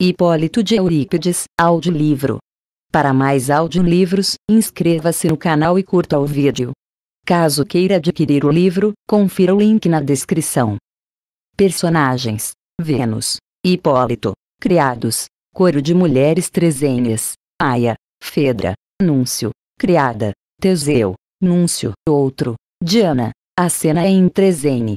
Hipólito de Eurípides, audiolivro. Para mais audiolivros, inscreva-se no canal e curta o vídeo. Caso queira adquirir o livro, confira o link na descrição. Personagens: Vênus, Hipólito, criados, coro de mulheres Trezênias, Aia, Fedra, Núncio, criada, Teseu, Núncio, outro, Diana. A cena é em Trezene.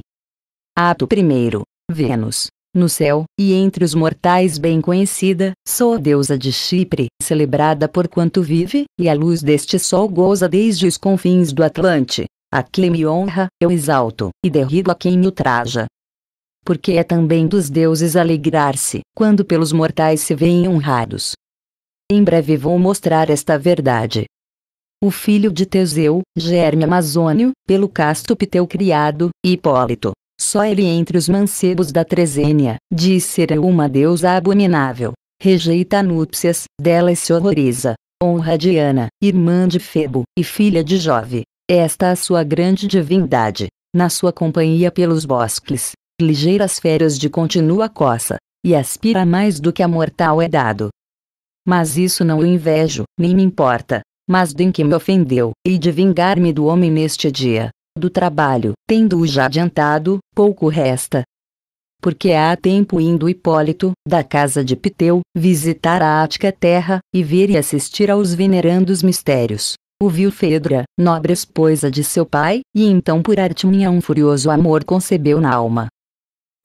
Ato 1 Vênus, no céu, e entre os mortais bem conhecida, sou a deusa de Chipre, celebrada por quanto vive, e a luz deste sol goza desde os confins do Atlante. A quem me honra, eu exalto, e derrido a quem me ultraja. Porque é também dos deuses alegrar-se, quando pelos mortais se veem honrados. Em breve vou mostrar esta verdade. O filho de Teseu, germe amazônio, pelo casto Piteu criado, Hipólito, só ele entre os mancebos da Trezênia, diz ser uma deusa abominável. Rejeita núpcias, dela se horroriza. Honra Diana, irmã de Febo, e filha de Jove. Esta a sua grande divindade. Na sua companhia pelos bosques, ligeiras férias de continua coça, e aspira mais do que a mortal é dado. Mas isso não o invejo, nem me importa. Mas do em que me ofendeu, e de vingar-me do homem neste dia, do trabalho, tendo-o já adiantado, pouco resta. Porque há tempo indo Hipólito, da casa de Piteu, visitar a Ática terra, e ver e assistir aos venerandos mistérios. O viu Fedra, nobre esposa de seu pai, e então por Artimia um furioso amor concebeu na alma.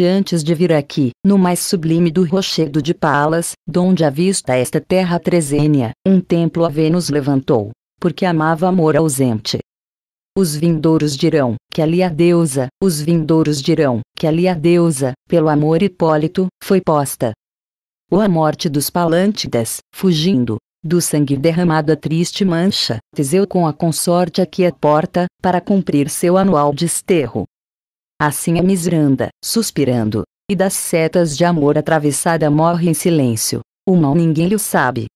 antes de vir aqui, no mais sublime do rochedo de Palas, donde avista esta terra trezênia, um templo a Vênus levantou, porque amava amor ausente, os vindouros dirão, que ali a deusa, os vindouros dirão, que ali a deusa, pelo amor Hipólito, foi posta. Ou a morte dos Palântidas, fugindo, do sangue derramado a triste mancha, Teseu com a consorte aqui a porta, para cumprir seu anual desterro. Assim a Misranda, suspirando, e das setas de amor atravessada morre em silêncio, o mal ninguém lhe sabe.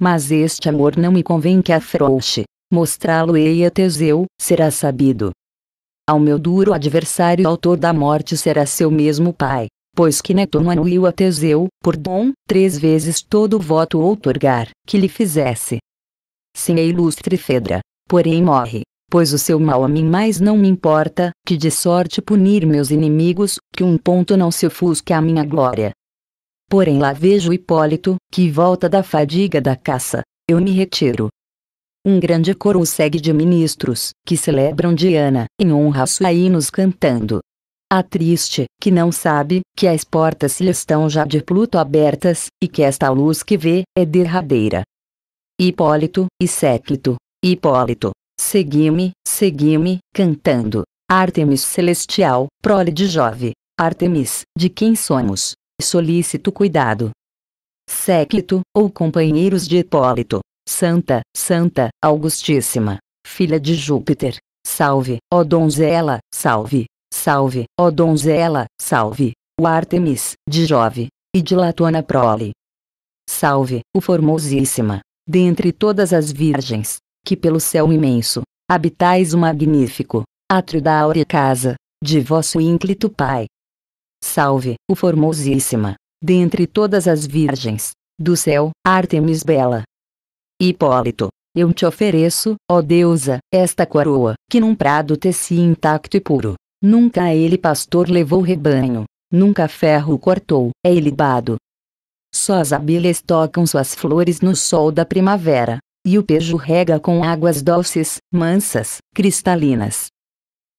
Mas este amor não me convém que afrouxe, mostrá-lo-ei a Teseu, será sabido. Ao meu duro adversário autor da morte será seu mesmo pai, pois que Netuno anuiu a Teseu, por dom, três vezes todo o voto outorgar, que lhe fizesse. Sim, é ilustre Fedra, porém morre, pois o seu mal a mim mais não me importa, que de sorte punir meus inimigos, que um ponto não se ofusque à minha glória. Porém lá vejo Hipólito, que volta da fadiga da caça, eu me retiro, um grande coro segue de ministros, que celebram Diana, em honra a sua hinos cantando. A triste, que não sabe, que as portas lhe estão já de Pluto abertas, e que esta luz que vê, é derradeira. Hipólito, Iséclito, Hipólito, segui-me, segui-me, cantando. Artemis celestial, prole de Jove, Artemis, de quem somos, solícito cuidado. Séclito, ou companheiros de Hipólito, Santa, Santa, Augustíssima, filha de Júpiter, salve, ó donzela, salve, salve, ó donzela, salve, o Artemis, de Jove, e de Latona prole. Salve, o formosíssima, dentre todas as virgens, que pelo céu imenso, habitais o magnífico, átrio da áurea casa, de vosso ínclito pai. Salve, o formosíssima, dentre todas as virgens, do céu, Artemis bela, Hipólito, eu te ofereço, ó deusa, esta coroa, que num prado teci intacto e puro. Nunca a ele pastor levou rebanho, nunca ferro cortou, é ilibado. Só as abelhas tocam suas flores no sol da primavera, e o pejo rega com águas doces, mansas, cristalinas.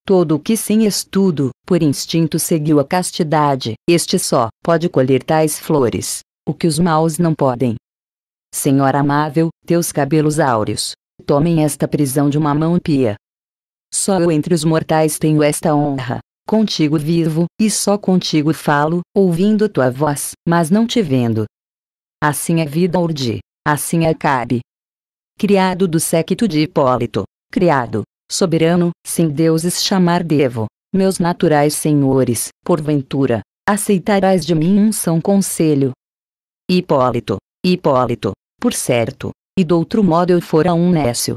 Todo o que sem estudo, por instinto seguiu a castidade, este só pode colher tais flores, o que os maus não podem. Senhora amável, teus cabelos áureos, tomem esta prisão de uma mão pia. Só eu entre os mortais tenho esta honra. Contigo vivo, e só contigo falo, ouvindo tua voz, mas não te vendo. Assim é vida urdi, assim acabe. É criado do séquito de Hipólito, criado, soberano, sem deuses chamar devo, meus naturais senhores, porventura, aceitarás de mim um são conselho. Hipólito, Hipólito, por certo, e outro modo eu fora um nécio.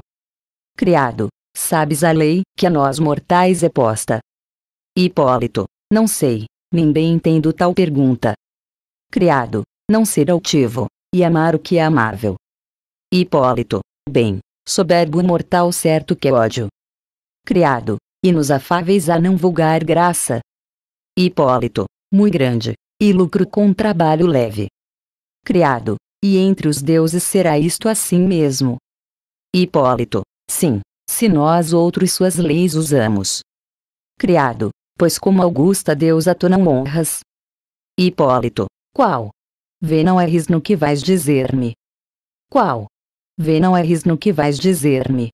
Criado, sabes a lei, que a nós mortais é posta. Hipólito, não sei, nem bem entendo tal pergunta. Criado, não ser altivo, e amar o que é amável. Hipólito, bem, soberbo mortal certo que é ódio. Criado, e nos afáveis a não vulgar graça. Hipólito, muito grande, e lucro com trabalho leve. Criado, e entre os deuses será isto assim mesmo. Hipólito, sim, se nós outros suas leis usamos. Criado, pois como augusta deusa tu não honras. Hipólito, qual? Vê não erres no que vais dizer-me. Qual? Vê não erres no que vais dizer-me.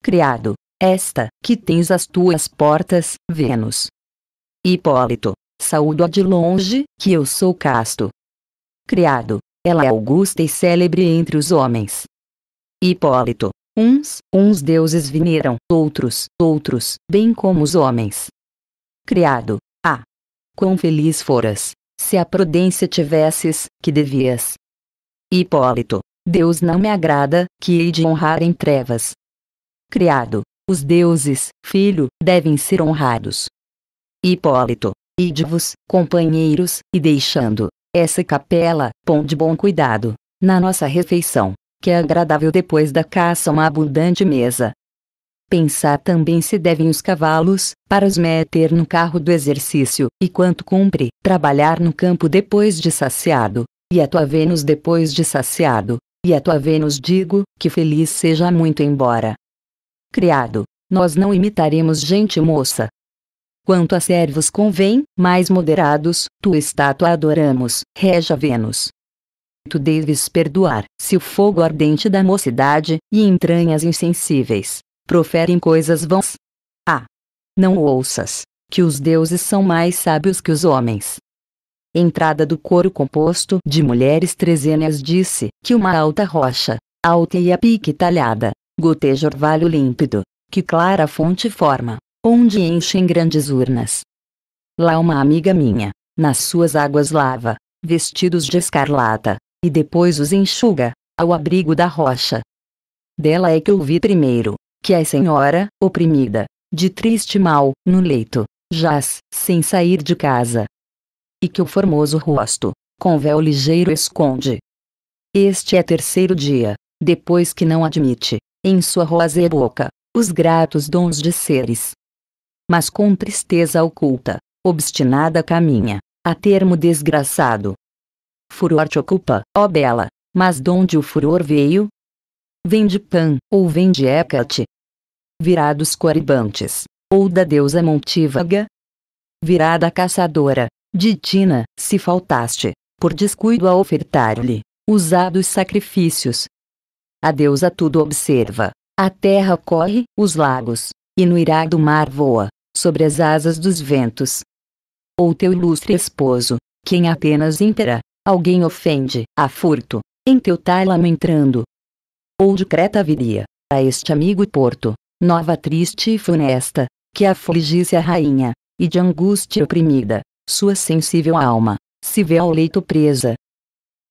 Criado, esta, que tens as tuas portas, Vênus. Hipólito, saúdo-a de longe, que eu sou casto. Criado, ela é augusta e célebre entre os homens. Hipólito. Uns, uns deuses veneram, outros, outros, bem como os homens. Criado. Ah! Quão feliz foras, se a prudência tivesses, que devias. Hipólito. Deus não me agrada, que hei de honrar em trevas. Criado. Os deuses, filho, devem ser honrados. Hipólito. Ide-vos, companheiros, e deixando, essa capela, põe de bom cuidado, na nossa refeição, que é agradável depois da caça uma abundante mesa. Pensar também se devem os cavalos, para os meter no carro do exercício, e quanto cumpre, trabalhar no campo depois de saciado, e a tua Vênus depois de saciado, e a tua Vênus digo, que feliz seja muito embora. Criado, nós não imitaremos gente moça, Quanto a servos convém, mais moderados, tua estátua adoramos, reja Vênus. Tu deves perdoar, se o fogo ardente da mocidade, e entranhas insensíveis, proferem coisas vãs. Ah! Não ouças, que os deuses são mais sábios que os homens. Entrada do coro composto de mulheres trezenas disse, que uma alta rocha, alta e a pique talhada, goteja orvalho límpido, que clara fonte forma, onde enchem grandes urnas. Lá uma amiga minha, nas suas águas lava, vestidos de escarlata, e depois os enxuga, ao abrigo da rocha. Dela é que eu vi primeiro, que é a senhora, oprimida, de triste mal, no leito, jaz, sem sair de casa. E que o formoso rosto, com véu ligeiro esconde. Este é terceiro dia, depois que não admite, em sua rosé boca, os gratos dons de seres, mas com tristeza oculta, obstinada caminha, a termo desgraçado. Furor te ocupa, ó bela, mas de onde o furor veio? Vem de Pan, ou vem de Hecate? Virá dos coribantes, ou da deusa Montívaga? Virá da caçadora, de Tina, se faltaste, por descuido a ofertar-lhe, usados sacrifícios. A deusa tudo observa, a terra corre, os lagos, e no irado mar voa, sobre as asas dos ventos. Ou teu ilustre esposo, quem apenas intera, alguém ofende, a furto, em teu tálamo entrando. Ou de Creta viria, a este amigo Porto, nova triste e funesta, que afligisse a rainha, e de angústia oprimida, sua sensível alma, se vê ao leito presa.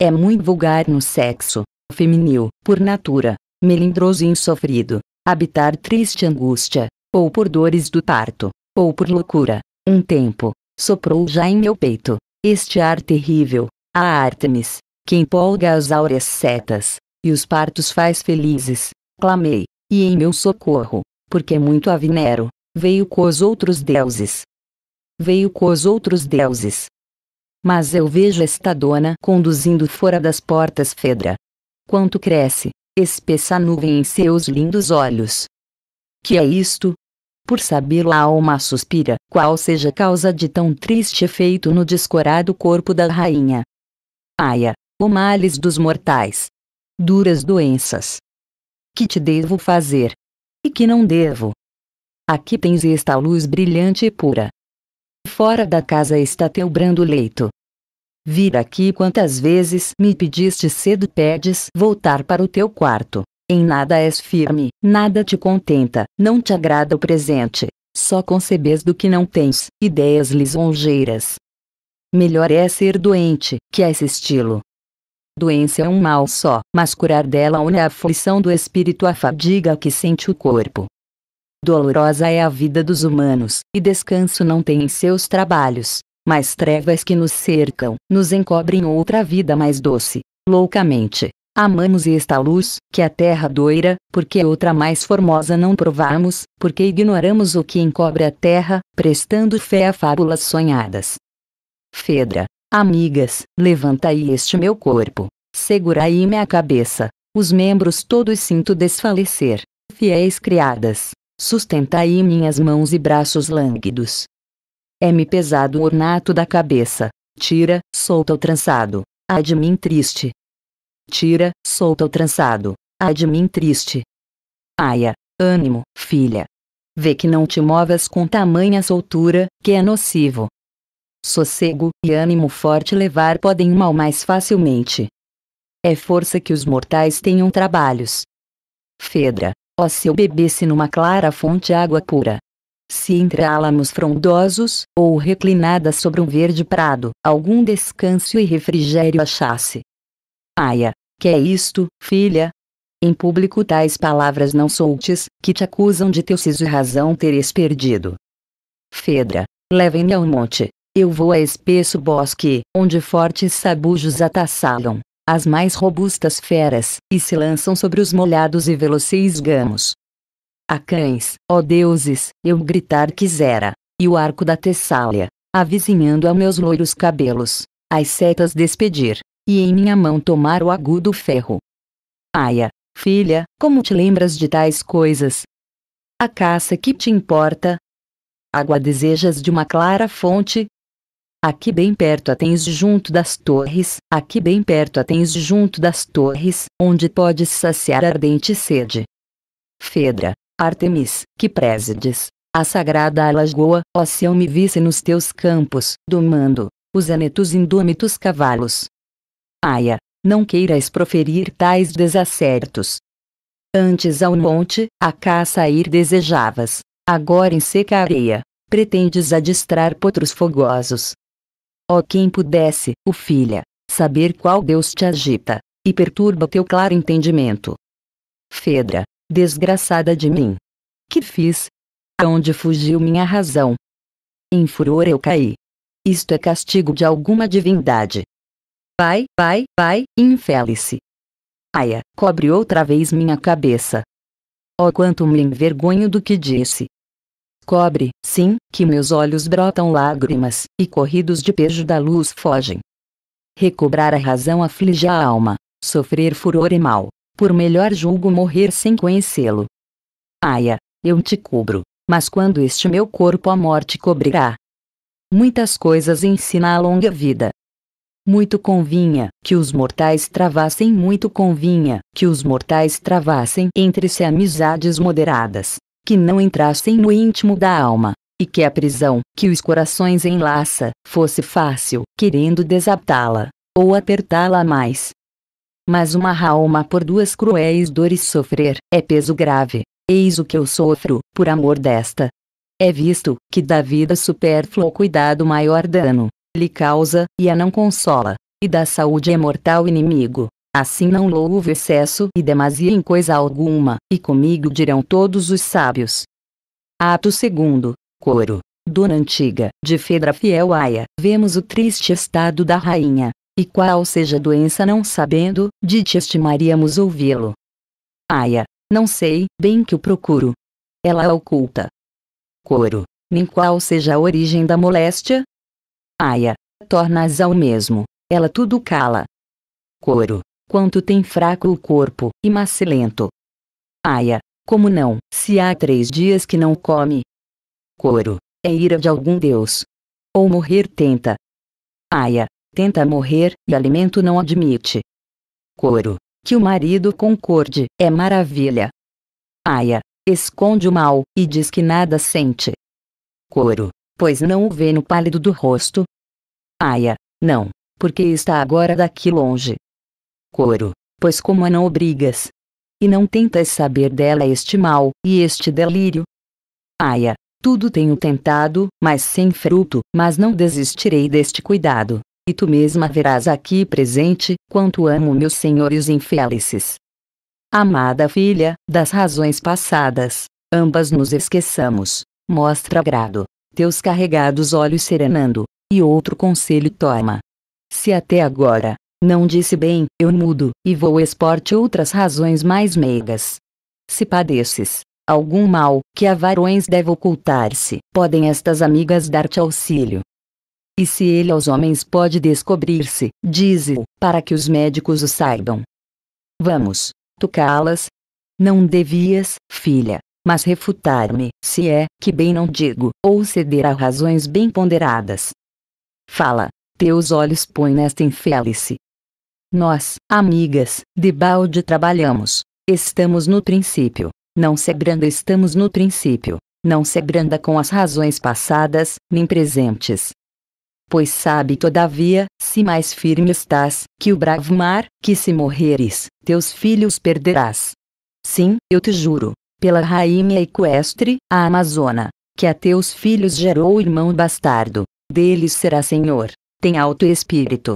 É muito vulgar no sexo, feminil, por natura, melindroso e insofrido, habitar triste angústia, ou por dores do parto, ou por loucura. Um tempo, soprou já em meu peito, este ar terrível, a Artemis, que empolga as áureas setas, e os partos faz felizes, clamei, e em meu socorro, porque muito a Vinero, veio com os outros deuses. Veio com os outros deuses. Mas eu vejo esta dona conduzindo fora das portas Fedra. Quanto cresce, espessa nuvem em seus lindos olhos. Que é isto? Por sabê-lo a alma suspira, qual seja causa de tão triste efeito no descorado corpo da rainha. Aia, o males dos mortais. Duras doenças. Que te devo fazer? E que não devo? Aqui tens esta luz brilhante e pura. Fora da casa está teu brando leito. Vir aqui quantas vezes me pediste cedo pedes voltar para o teu quarto. Em nada és firme, nada te contenta, não te agrada o presente. Só concebes do que não tens, ideias lisonjeiras. Melhor é ser doente, que é esse estilo. Doença é um mal só, mas curar dela une a aflição do espírito à fadiga que sente o corpo. Dolorosa é a vida dos humanos, e descanso não tem em seus trabalhos, mas trevas que nos cercam, nos encobrem outra vida mais doce. Loucamente, amamos esta luz, que a terra doira, porque outra mais formosa não provamos, porque ignoramos o que encobre a terra, prestando fé a fábulas sonhadas. Fedra, amigas, levantai este meu corpo, segurai minha cabeça, os membros todos sinto desfalecer, fiéis criadas, sustentai minhas mãos e braços lânguidos, é-me pesado o ornato da cabeça. Tira, solta o trançado. Ai de mim triste. Tira, solta o trançado. Ai de mim triste. Aia, ânimo, filha. Vê que não te movas com tamanha soltura, que é nocivo. Sossego e ânimo forte levar podem o mal mais facilmente. É força que os mortais tenham trabalhos. Fedra, ó se eu bebesse numa clara fonte água pura, se entre álamos frondosos, ou reclinada sobre um verde prado, algum descanso e refrigério achasse. Aia, que é isto, filha? Em público tais palavras não soltes, que te acusam de teu siso razão teres perdido. Fedra, levem-me ao monte. Eu vou a espesso bosque, onde fortes sabujos atassalam as mais robustas feras, e se lançam sobre os molhados e veloceis gamos. A cães, ó deuses, eu gritar quisera. E o arco da Tessália, avizinhando a meus loiros cabelos, as setas despedir, e em minha mão tomar o agudo ferro. Aia, filha, como te lembras de tais coisas? A caça que te importa? Água desejas de uma clara fonte? Aqui bem perto a tens junto das torres, aqui bem perto a tens junto das torres, onde podes saciar ardente sede. Fedra, Artemis, que presides, a sagrada Alagoa, ó se eu me visse nos teus campos, domando, os anetos indômitos cavalos. Aia, não queiras proferir tais desacertos. Antes ao monte, a caça ir desejavas, agora em seca areia, pretendes adistrar potros fogosos. Ó quem pudesse, o filha, saber qual Deus te agita, e perturba teu claro entendimento. Fedra, Desgraçada de mim! Que fiz? Aonde fugiu minha razão? Em furor eu caí. Isto é castigo de alguma divindade. Vai, vai, vai, infelice. Aia, cobre outra vez minha cabeça. Oh quanto me envergonho do que disse. Cobre, sim, que meus olhos brotam lágrimas, e corridos de pejo da luz fogem. Recobrar a razão aflige a alma, sofrer furor e mal, por melhor julgo morrer sem conhecê-lo. Aia, eu te cubro, mas quando este meu corpo a morte cobrirá? Muitas coisas ensina a longa vida. Muito convinha que os mortais travassem, muito convinha que os mortais travassem entre si amizades moderadas, que não entrassem no íntimo da alma, e que a prisão que os corações enlaça fosse fácil, querendo desatá-la ou apertá-la mais, mas uma alma por duas cruéis dores sofrer, é peso grave. Eis o que eu sofro, por amor desta. É visto, que da vida supérfluo cuidado maior dano lhe causa, e a não consola, e da saúde é mortal inimigo. Assim não louvo excesso e demasia em coisa alguma, e comigo dirão todos os sábios. Ato 2, Coro. Dona Antiga, de Fedra Fiel Aia, vemos o triste estado da rainha, e qual seja a doença não sabendo, de te estimaríamos ouvi-lo. Aia, não sei, bem que o procuro. Ela a oculta. Coro, nem qual seja a origem da moléstia? Aia, tornas ao mesmo, ela tudo cala. Coro, quanto tem fraco o corpo, e macilento. Aia, como não, se há três dias que não come? Coro, é ira de algum deus. Ou morrer tenta. Aia, tenta morrer, e alimento não admite. Coro. Que o marido concorde, é maravilha. Aia. Esconde o mal, e diz que nada sente. Coro. Pois não o vê no pálido do rosto? Aia. Não, porque está agora daqui longe. Coro. Pois como a não obrigas? E não tentas saber dela este mal, e este delírio? Aia. Tudo tenho tentado, mas sem fruto, mas não desistirei deste cuidado e tu mesma verás aqui presente, quanto amo meus senhores infelices. Amada filha, das razões passadas, ambas nos esqueçamos. Mostra agrado, teus carregados olhos serenando, e outro conselho toma. Se até agora, não disse bem, eu mudo, e vou exporte outras razões mais meigas. Se padeces algum mal, que a varões deve ocultar-se, podem estas amigas dar-te auxílio. E se ele aos homens pode descobrir-se, dize-o, para que os médicos o saibam. Vamos, tu las Não devias, filha, mas refutar-me, se é, que bem não digo, ou ceder a razões bem ponderadas. Fala, teus olhos põem nesta infélice. Nós, amigas, debalde trabalhamos, estamos no princípio, não se agranda estamos no princípio, não se agranda com as razões passadas, nem presentes, pois sabe todavia, se mais firme estás, que o bravo mar, que se morreres, teus filhos perderás. Sim, eu te juro, pela rainha equestre, a Amazona, que a teus filhos gerou o irmão bastardo, deles será senhor, tem alto espírito.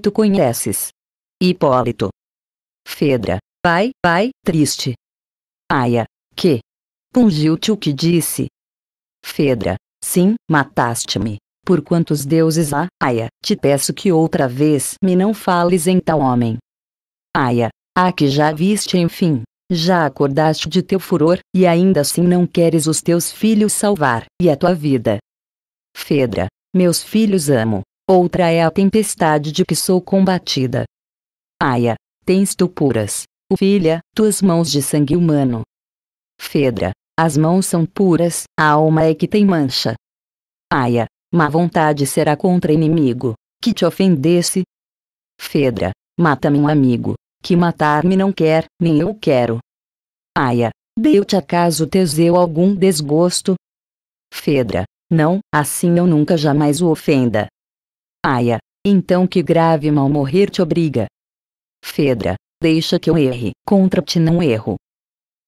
Tu conheces. Hipólito. Fedra, pai, pai, triste. Aia, que? Pungiu-te o que disse. Fedra, sim, mataste-me, por quantos deuses há, Aia, te peço que outra vez me não fales em tal homem. Aia, há que já viste enfim, já acordaste de teu furor, e ainda assim não queres os teus filhos salvar, e a tua vida. Fedra, meus filhos amo, outra é a tempestade de que sou combatida. Aia, tens tu puras, o filha, tuas mãos de sangue humano. Fedra, as mãos são puras, a alma é que tem mancha. Aia, má vontade será contra inimigo, que te ofendesse. Fedra, mata-me um amigo, que matar-me não quer, nem eu quero. Aia, deu-te acaso Teseu algum desgosto? Fedra, não, assim eu nunca jamais o ofenda. Aia, então que grave mal morrer te obriga. Fedra, deixa que eu erre, contra ti não erro.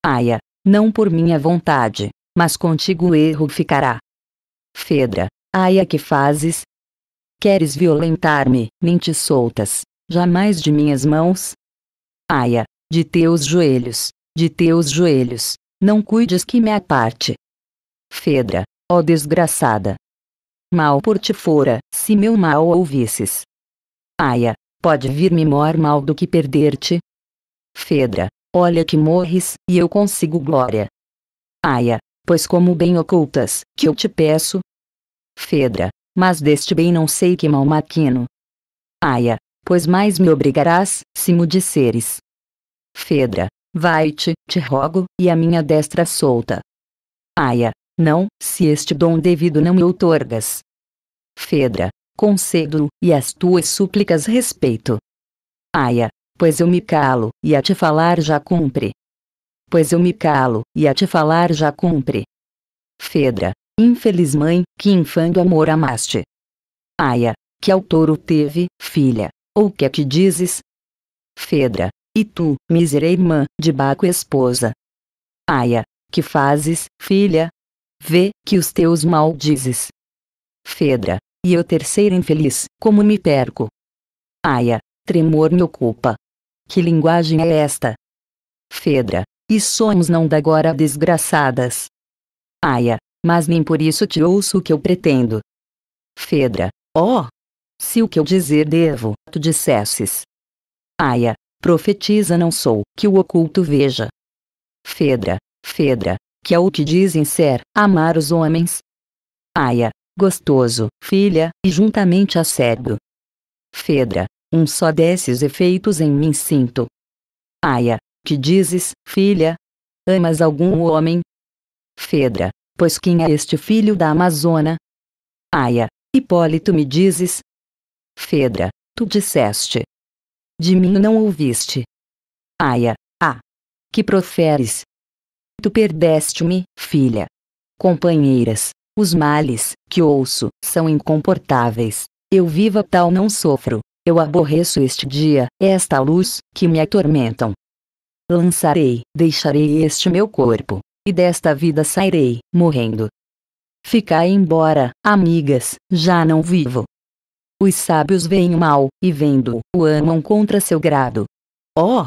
Aia, não por minha vontade, mas contigo o erro ficará. Fedra, Aia que fazes? Queres violentar-me, Nem te soltas, jamais de minhas mãos? Aia, de teus joelhos, de teus joelhos, não cuides que me aparte. Fedra, ó desgraçada. Mal por ti fora, se meu mal ouvisses. Aia, pode vir-me mor mal do que perder-te? Fedra, olha que morres, e eu consigo glória. Aia, pois como bem ocultas, que eu te peço, Fedra, mas deste bem não sei que mal maquino. Aia, pois mais me obrigarás, se me disseres. Fedra, vai-te, te rogo, e a minha destra solta. Aia, não, se este dom devido não me outorgas. Fedra, concedo, e as tuas súplicas respeito. Aia, pois eu me calo, e a te falar já cumpre. Pois eu me calo, e a te falar já cumpre. Fedra, Infeliz mãe, que infando amor amaste. Aia, que ao teve, filha, ou que é que dizes? Fedra, e tu, mísera irmã, de Baco esposa. Aia, que fazes, filha? Vê, que os teus maldizes. Fedra, e eu terceira infeliz, como me perco. Aia, tremor me ocupa. Que linguagem é esta? Fedra, e somos não d'agora desgraçadas. Aia, mas nem por isso te ouço o que eu pretendo. Fedra, ó! Oh, se o que eu dizer devo, tu dissesses. Aia, profetiza não sou, que o oculto veja. Fedra, Fedra, que é o que dizem ser, amar os homens. Aia, gostoso, filha, e juntamente a cego. Fedra, um só desses efeitos em mim sinto. Aia, que dizes, filha? Amas algum homem? Fedra, Pois quem é este filho da Amazônia? Aia, Hipólito me dizes? Fedra, tu disseste. De mim não ouviste. Aia, ah! Que proferes? Tu perdeste-me, filha. Companheiras, os males que ouço são incomportáveis. Eu viva tal não sofro. Eu aborreço este dia, esta luz que me atormentam. Lançarei, deixarei este meu corpo, e desta vida sairei, morrendo. Ficai embora, amigas, já não vivo. Os sábios veem o mal, e vendo-o, o amam contra seu grado. Oh!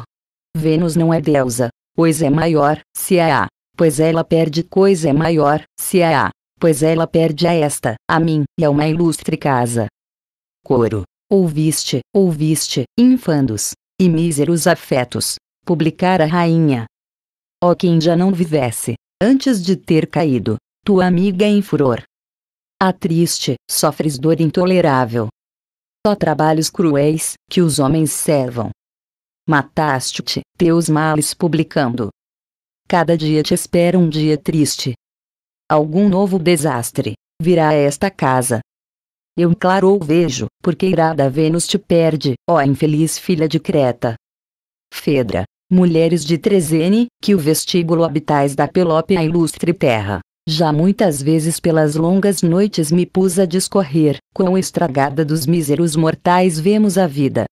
Vênus não é deusa, pois é maior, se é a, pois ela perde coisa é maior, se é a, pois ela perde a esta, a mim, e a uma ilustre casa. Coro. Ouviste, ouviste, infandos, e míseros afetos, publicar a rainha, Ó quem já não vivesse, antes de ter caído, tua amiga em furor. A ah, triste, sofres dor intolerável. Só trabalhos cruéis, que os homens servam. Mataste-te, teus males publicando. Cada dia te espera um dia triste. Algum novo desastre, virá a esta casa. Eu claro vejo, porque irá Vênus te perde, ó infeliz filha de Creta. Fedra, mulheres de Trezene, que o vestíbulo habitais da Pelópia ilustre terra. Já muitas vezes pelas longas noites me pus a discorrer, quão estragada dos míseros mortais vemos a vida.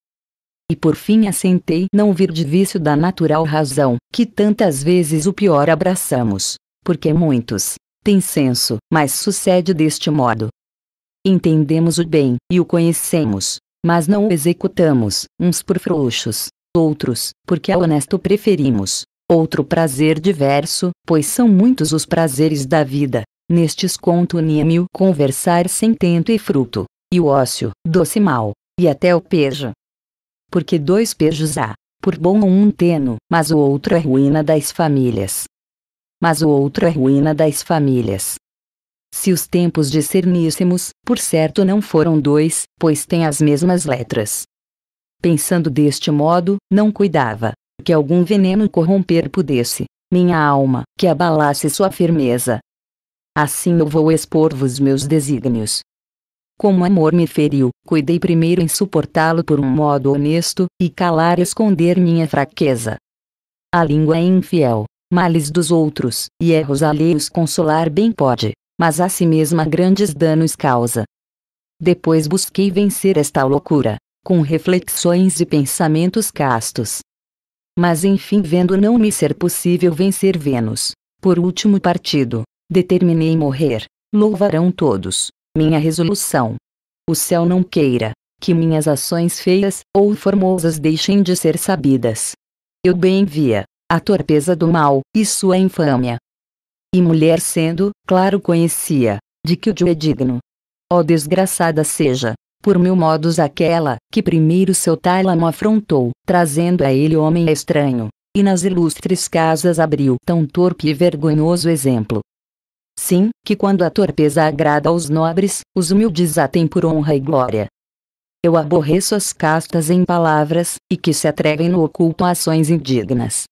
E por fim assentei não vir de vício da natural razão, que tantas vezes o pior abraçamos, porque muitos têm senso, mas sucede deste modo. Entendemos o bem, e o conhecemos, mas não o executamos, uns por frouxos, outros, porque a honesto preferimos. Outro prazer diverso, pois são muitos os prazeres da vida. Nestes conto nímio conversar sem tento e fruto, e o ócio, doce mal, e até o pejo, Porque dois pejos há, por bom um teno, mas o outro é ruína das famílias. Mas o outro é ruína das famílias. Se os tempos discerníssemos, por certo não foram dois, pois têm as mesmas letras, Pensando deste modo, não cuidava que algum veneno corromper pudesse minha alma, que abalasse sua firmeza. Assim eu vou expor-vos meus desígnios. Como amor me feriu, cuidei primeiro em suportá-lo por um modo honesto, e calar e esconder minha fraqueza. A língua é infiel, males dos outros, e erros alheios consolar bem pode, mas a si mesma grandes danos causa. Depois busquei vencer esta loucura, com reflexões e pensamentos castos. Mas enfim, vendo não me ser possível vencer Vênus, por último partido, determinei morrer. Louvarão todos minha resolução. O céu não queira que minhas ações feias ou formosas deixem de ser sabidas. Eu bem via a torpeza do mal e sua infâmia. E mulher sendo, claro conhecia, de que o deu é digno. Ó oh, desgraçada seja, por mil modos aquela, que primeiro seu tálamo afrontou, trazendo a ele homem estranho, e nas ilustres casas abriu tão torpe e vergonhoso exemplo. Sim, que quando a torpeza agrada aos nobres, os humildes a têm por honra e glória. Eu aborreço as castas em palavras, e que se atrevem no oculto a ações indignas.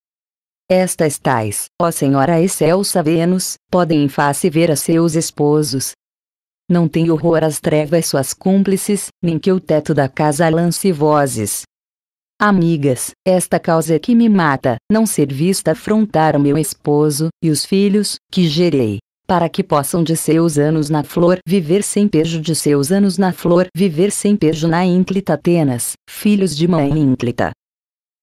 Estas tais, ó Senhora excelsa Vênus, podem em face ver a seus esposos, não tem horror às trevas suas cúmplices, nem que o teto da casa lance vozes. Amigas, esta causa é que me mata, não ser vista afrontar o meu esposo, e os filhos, que gerei para que possam de seus anos na flor viver sem pejo de seus anos na flor viver sem pejo na ínclita Atenas, filhos de mãe ínclita.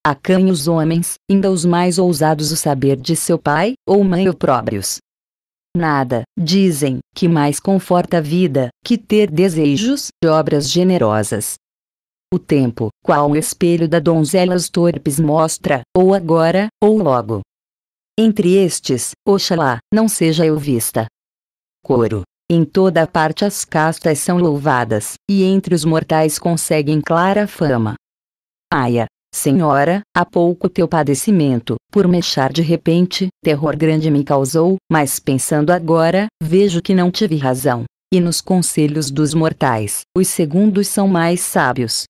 Acanhe os homens, ainda os mais ousados o saber de seu pai, ou mãe opróbrios, Nada, dizem, que mais conforta a vida, que ter desejos de obras generosas. O tempo, qual o espelho da donzelas torpes mostra, ou agora, ou logo. Entre estes, oxalá, não seja eu vista. Coro. Em toda parte as castas são louvadas, e entre os mortais conseguem clara fama. Aia, Senhora, há pouco teu padecimento, por mexer de repente, terror grande me causou, mas pensando agora, vejo que não tive razão. E nos conselhos dos mortais, os segundos são mais sábios.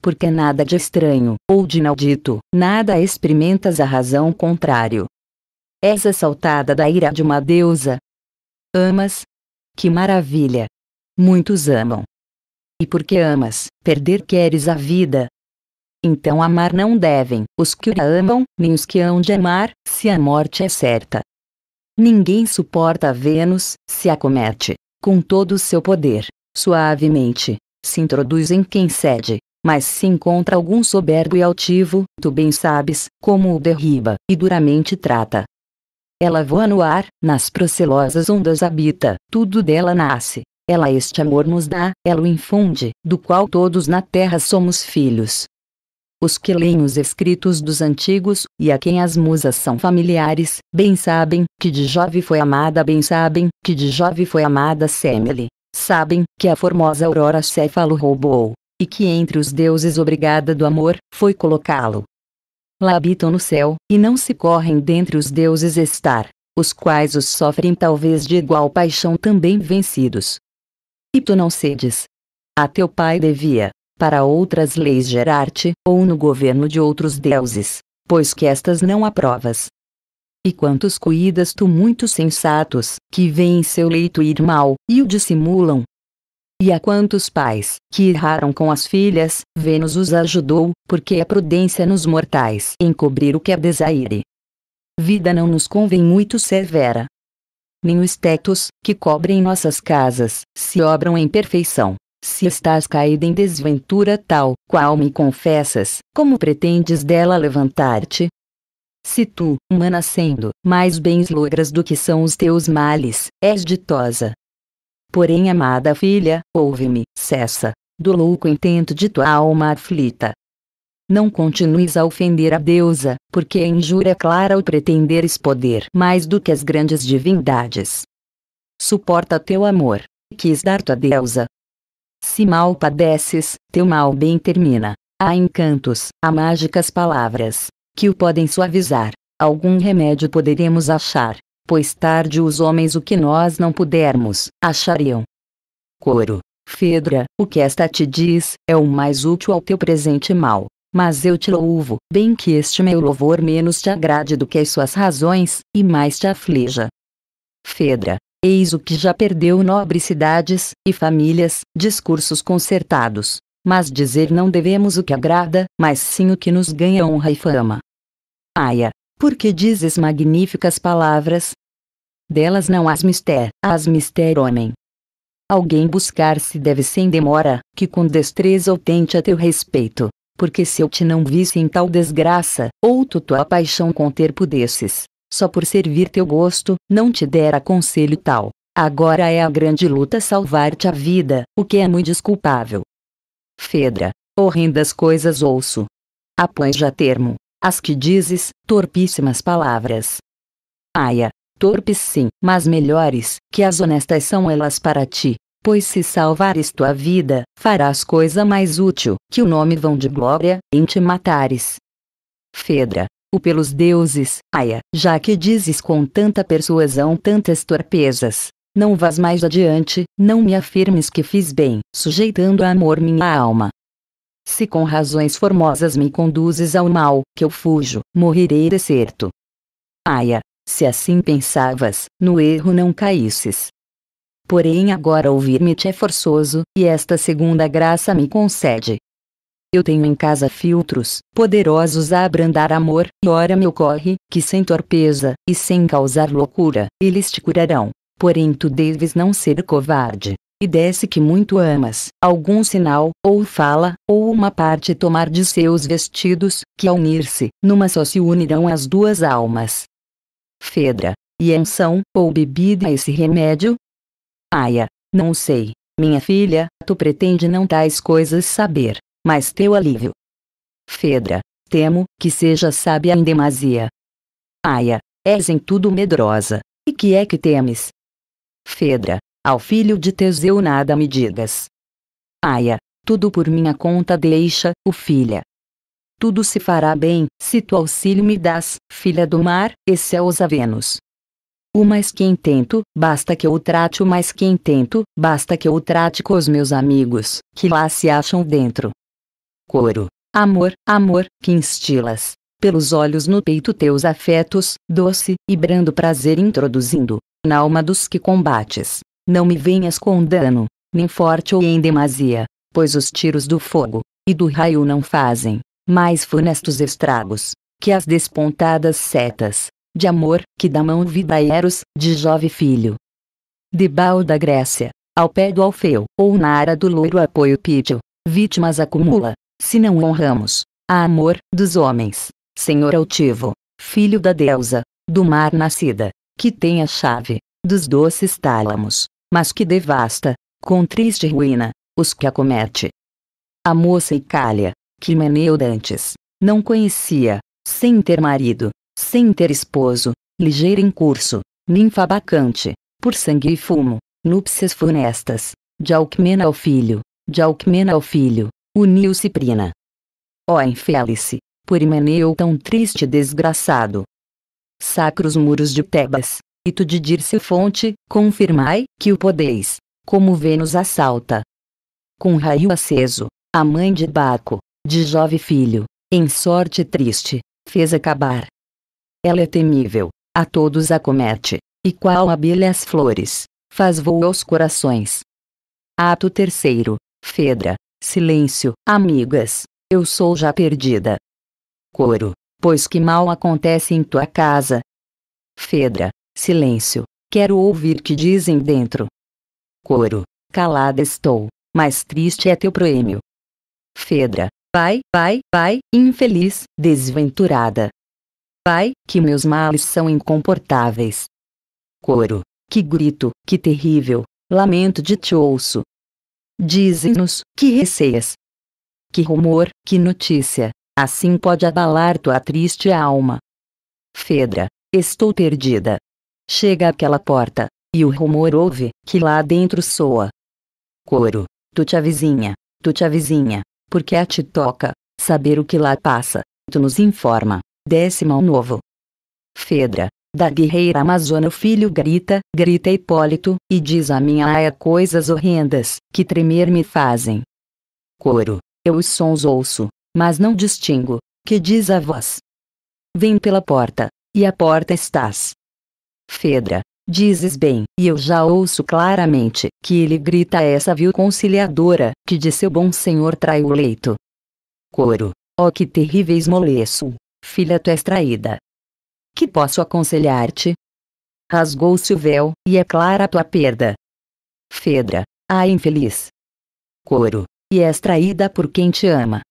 Porque nada de estranho, ou de inaudito, nada experimentas a razão contrário. És assaltada da ira de uma deusa. Amas? Que maravilha! Muitos amam. E porque amas, perder queres a vida, então amar não devem os que a amam, nem os que hão de amar, se a morte é certa. Ninguém suporta Vênus, se acomete, com todo o seu poder, suavemente, se introduz em quem cede, mas se encontra algum soberbo e altivo, tu bem sabes, como o derriba, e duramente trata. Ela voa no ar, nas procelosas ondas habita, tudo dela nasce. Ela este amor nos dá, ela o infunde, do qual todos na terra somos filhos os que leem os escritos dos antigos, e a quem as musas são familiares, bem sabem, que de Jove foi amada bem sabem, que de Jove foi amada Semele. Sabem, que a formosa Aurora Céfalo roubou, e que entre os deuses obrigada do amor, foi colocá-lo. Lá habitam no céu, e não se correm dentre os deuses estar, os quais os sofrem talvez de igual paixão também vencidos. E tu não cedes. A teu pai devia, para outras leis gerar-te, ou no governo de outros deuses, pois que estas não aprovas. E quantos cuidas tu muitos sensatos, que vêem seu leito ir mal, e o dissimulam? E a quantos pais, que erraram com as filhas, Vênus os ajudou, porque a prudência nos mortais encobrir o que é desaire. Vida não nos convém muito severa. Nem os tetos, que cobrem nossas casas, se obram em perfeição. Se estás caído em desventura tal qual me confessas, como pretendes dela levantar-te? Se tu, humana sendo, mais bens logras do que são os teus males, és ditosa. Porém, amada filha, ouve-me, cessa, do louco intento de tua alma aflita. Não continues a ofender a deusa, porque é injúria clara o pretenderes poder mais do que as grandes divindades. Suporta teu amor, quis dar-te a deusa, se mal padeces, teu mal bem termina. Há encantos, há mágicas palavras, que o podem suavizar. Algum remédio poderemos achar, pois tarde os homens o que nós não pudermos, achariam. Coro. Fedra, o que esta te diz, é o mais útil ao teu presente mal. Mas eu te louvo, bem que este meu louvor menos te agrade do que as suas razões, e mais te aflija. Fedra, Eis o que já perdeu nobres cidades e famílias, discursos concertados. Mas dizer não devemos o que agrada, mas sim o que nos ganha honra e fama. Aia, por que dizes magníficas palavras? Delas não as mister, as mister homem. Alguém buscar-se deve sem demora, que com destreza tente a teu respeito. Porque se eu te não visse em tal desgraça, ou tua paixão conter pudesses, só por servir teu gosto, não te dera conselho tal. Agora é a grande luta salvar-te a vida, o que é muito desculpável. Fedra, horrendas coisas ouço. Apões já termo, as que dizes, torpíssimas palavras. Aia, torpes sim, mas melhores, que as honestas são elas para ti, pois se salvares tua vida, farás coisa mais útil, que o nome vão de glória, em te matares. Fedra, ou pelos deuses, Aia, já que dizes com tanta persuasão tantas torpezas. Não vás mais adiante, não me afirmes que fiz bem, sujeitando a amor minha alma. Se com razões formosas me conduzes ao mal, que eu fujo, morrerei de certo. Aia, se assim pensavas, no erro não caísses. Porém agora ouvir-me te é forçoso, e esta segunda graça me concede, eu tenho em casa filtros, poderosos a abrandar amor, e ora me ocorre, que sem torpeza, e sem causar loucura, eles te curarão. Porém tu deves não ser covarde. E desce que muito amas, algum sinal, ou fala, ou uma parte tomar de seus vestidos, que ao unir-se, numa só se unirão as duas almas. Fedra. E são ou bebida esse remédio? Aia, não sei, minha filha, tu pretende não tais coisas saber mas teu alívio. Fedra, temo, que seja sábia em demasia. Aia, és em tudo medrosa, e que é que temes? Fedra, ao filho de Teseu nada me digas. Aia, tudo por minha conta deixa, o filha. Tudo se fará bem, se tu auxílio me das, filha do mar, e céus avenos. O mais que intento, basta que eu o trate o mais que intento, basta que eu o trate com os meus amigos, que lá se acham dentro coro. Amor, amor, que instilas, pelos olhos no peito teus afetos, doce e brando prazer introduzindo, na alma dos que combates. Não me venhas com dano, nem forte ou em demasia, pois os tiros do fogo e do raio não fazem mais funestos estragos que as despontadas setas de amor que da mão vida eros de jove filho. Debal da Grécia, ao pé do Alfeu ou na ara do loiro apoio Pítio, vítimas acumula se não honramos a amor dos homens, Senhor altivo, filho da deusa, do mar nascida, que tem a chave dos doces tálamos, mas que devasta, com triste ruína, os que acomete. A moça Icália, que Meneu dantes, não conhecia, sem ter marido, sem ter esposo, ligeira em curso, ninfa bacante, por sangue e fumo, núpcias funestas, de Alcmena ao filho, de Alcmena ao filho, uniu Ciprina. Ó oh, infelice, por Himeneu é tão triste e desgraçado. Sacros muros de Tebas, e tu de Dirce Fonte, confirmai, que o podeis, como Vênus assalta. Com raio aceso, a mãe de Baco, de jove filho, em sorte triste, fez acabar. Ela é temível, a todos acomete, e qual abelha as flores, faz voo aos corações. Ato terceiro, Fedra, Silêncio, amigas, eu sou já perdida. Coro, pois que mal acontece em tua casa? Fedra, silêncio, quero ouvir que dizem dentro. Coro, calada estou, mas triste é teu proêmio. Fedra, vai, vai, vai, infeliz, desventurada. Vai, que meus males são incomportáveis. Coro, que grito, que terrível, lamento de te ouço, Dizem-nos que receias. Que rumor, que notícia, assim pode abalar tua triste alma. Fedra, estou perdida. Chega àquela porta, e o rumor ouve, que lá dentro soa. Coro, tu te avizinha, tu te avizinha, porque a ti toca, saber o que lá passa, tu nos informa, décimo ao novo. Fedra, da guerreira amazona o filho grita, grita Hipólito, e diz a minha aia coisas horrendas, que tremer me fazem. Coro. Eu os sons ouço, mas não distingo, que diz a voz. Vem pela porta, e a porta estás. Fedra. Dizes bem, e eu já ouço claramente, que ele grita a essa vil conciliadora, que de seu bom senhor trai o leito. Coro. Ó oh, que terríveis moleço, filha tu és traída, que posso aconselhar-te? Rasgou-se o véu, e é clara tua perda. Fedra, a infeliz. Coro, e és traída por quem te ama.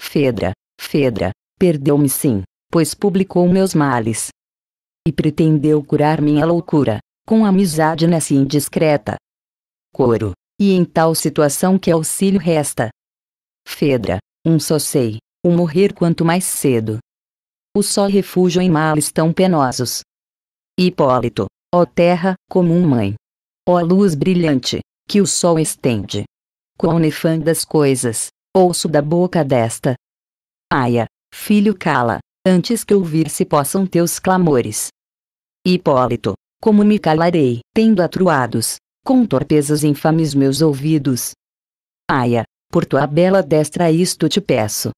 Fedra, Fedra, perdeu-me sim, pois publicou meus males. E pretendeu curar minha loucura, com amizade nessa indiscreta. Coro, e em tal situação que auxílio resta? Fedra, um só sei, o morrer quanto mais cedo, o só refúgio em males tão penosos. Hipólito, ó terra, comum mãe. Ó luz brilhante, que o sol estende. Quão nefandas coisas, ouço da boca desta. Aia, filho cala, antes que ouvir-se possam teus clamores. Hipólito, como me calarei, tendo atruados, com torpezas infames meus ouvidos. Aia, por tua bela destra isto te peço.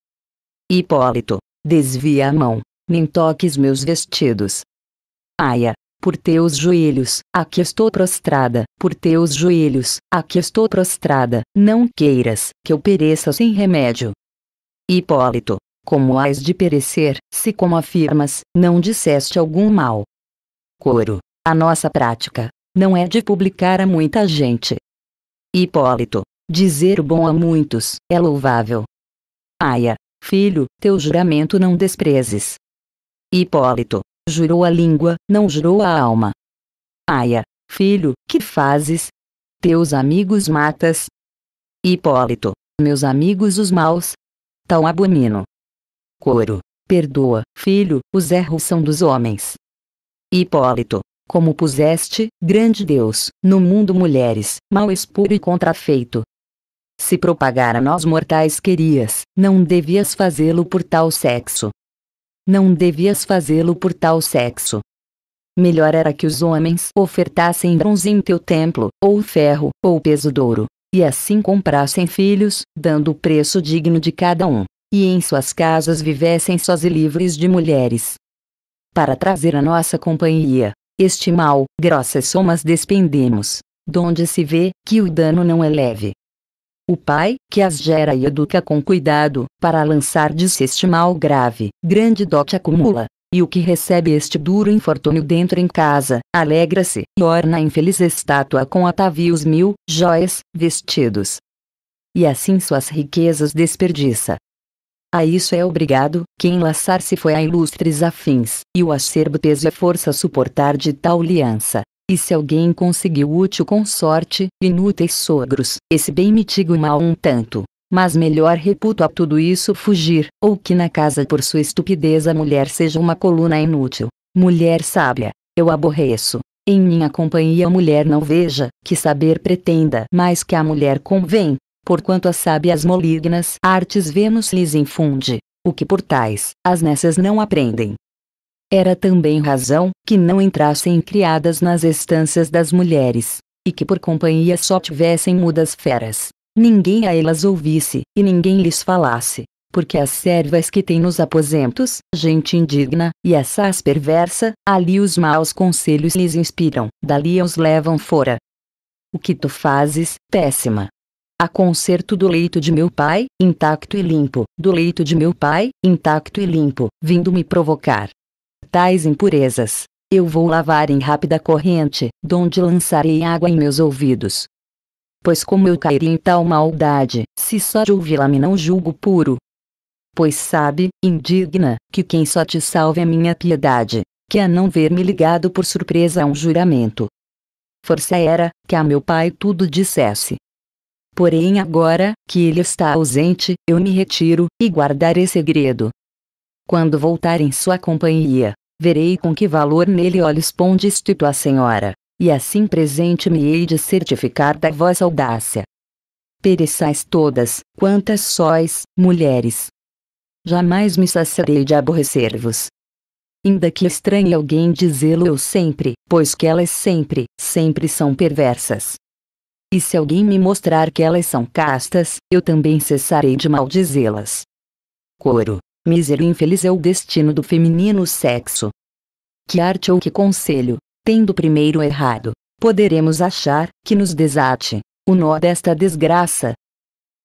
Hipólito, desvia a mão, nem toques meus vestidos. Aia, por teus joelhos, aqui estou prostrada, por teus joelhos, aqui estou prostrada, não queiras que eu pereça sem remédio. Hipólito, como hás de perecer, se como afirmas, não disseste algum mal? Coro, a nossa prática, não é de publicar a muita gente. Hipólito, dizer o bom a muitos, é louvável. Aia, filho, teu juramento não desprezes, Hipólito, jurou a língua, não jurou a alma. Aia, filho, que fazes? Teus amigos matas. Hipólito, meus amigos os maus. Tão abomino. Coro, perdoa, filho, os erros são dos homens. Hipólito, como puseste, grande Deus, no mundo mulheres, mal espuro e contrafeito. Se propagar a nós mortais querias, não devias fazê-lo por tal sexo não devias fazê-lo por tal sexo. Melhor era que os homens ofertassem bronze em teu templo, ou ferro, ou peso d'ouro, e assim comprassem filhos, dando o preço digno de cada um, e em suas casas vivessem sós e livres de mulheres. Para trazer a nossa companhia, este mal, grossas somas despendemos, donde se vê que o dano não é leve o pai, que as gera e educa com cuidado, para lançar de si este mal grave, grande dote acumula. E o que recebe este duro infortúnio dentro em casa, alegra-se, e orna a infeliz estátua com atavios mil, jóias, vestidos. E assim suas riquezas desperdiça. A isso é obrigado, quem laçar se foi a ilustres afins, e o acerbo peso e força suportar de tal aliança, e se alguém conseguiu útil consorte inúteis sogros, esse bem mitiga o mal um tanto. Mas melhor reputo a tudo isso fugir, ou que na casa por sua estupidez a mulher seja uma coluna inútil. Mulher sábia, eu aborreço. Em minha companhia a mulher não veja, que saber pretenda mais que a mulher convém, porquanto as sábias malignas artes Vênus lhes infunde, o que por tais, as nessas não aprendem. Era também razão que não entrassem criadas nas estâncias das mulheres, e que por companhia só tivessem mudas feras. Ninguém a elas ouvisse, e ninguém lhes falasse, porque as servas que têm nos aposentos, gente indigna, e assaz perversa, ali os maus conselhos lhes inspiram, dali os levam fora. O que tu fazes, péssima, a concerto do leito de meu pai, intacto e limpo, do leito de meu pai, intacto e limpo, vindo me provocar tais impurezas. Eu vou lavar em rápida corrente, donde lançarei água em meus ouvidos. Pois como eu cairia em tal maldade, se só de ouvi-la me não julgo puro. Pois sabe, indigna, que quem só te salve é minha piedade, que a não ver-me ligado por surpresa a um juramento. Força era, que a meu pai tudo dissesse. Porém agora, que ele está ausente, eu me retiro, e guardarei segredo. Quando voltar em sua companhia, verei com que valor nele olhos pondes isto tua senhora, e assim presente me hei de certificar da vossa audácia. Pereçais todas, quantas sois, mulheres. Jamais me saciarei de aborrecer-vos. Ainda que estranhe alguém dizê-lo eu sempre, pois que elas sempre, sempre são perversas. E se alguém me mostrar que elas são castas, eu também cessarei de maldizê-las. Coro mísero e infeliz é o destino do feminino sexo. Que arte ou que conselho, tendo primeiro errado, poderemos achar que nos desate o nó desta desgraça?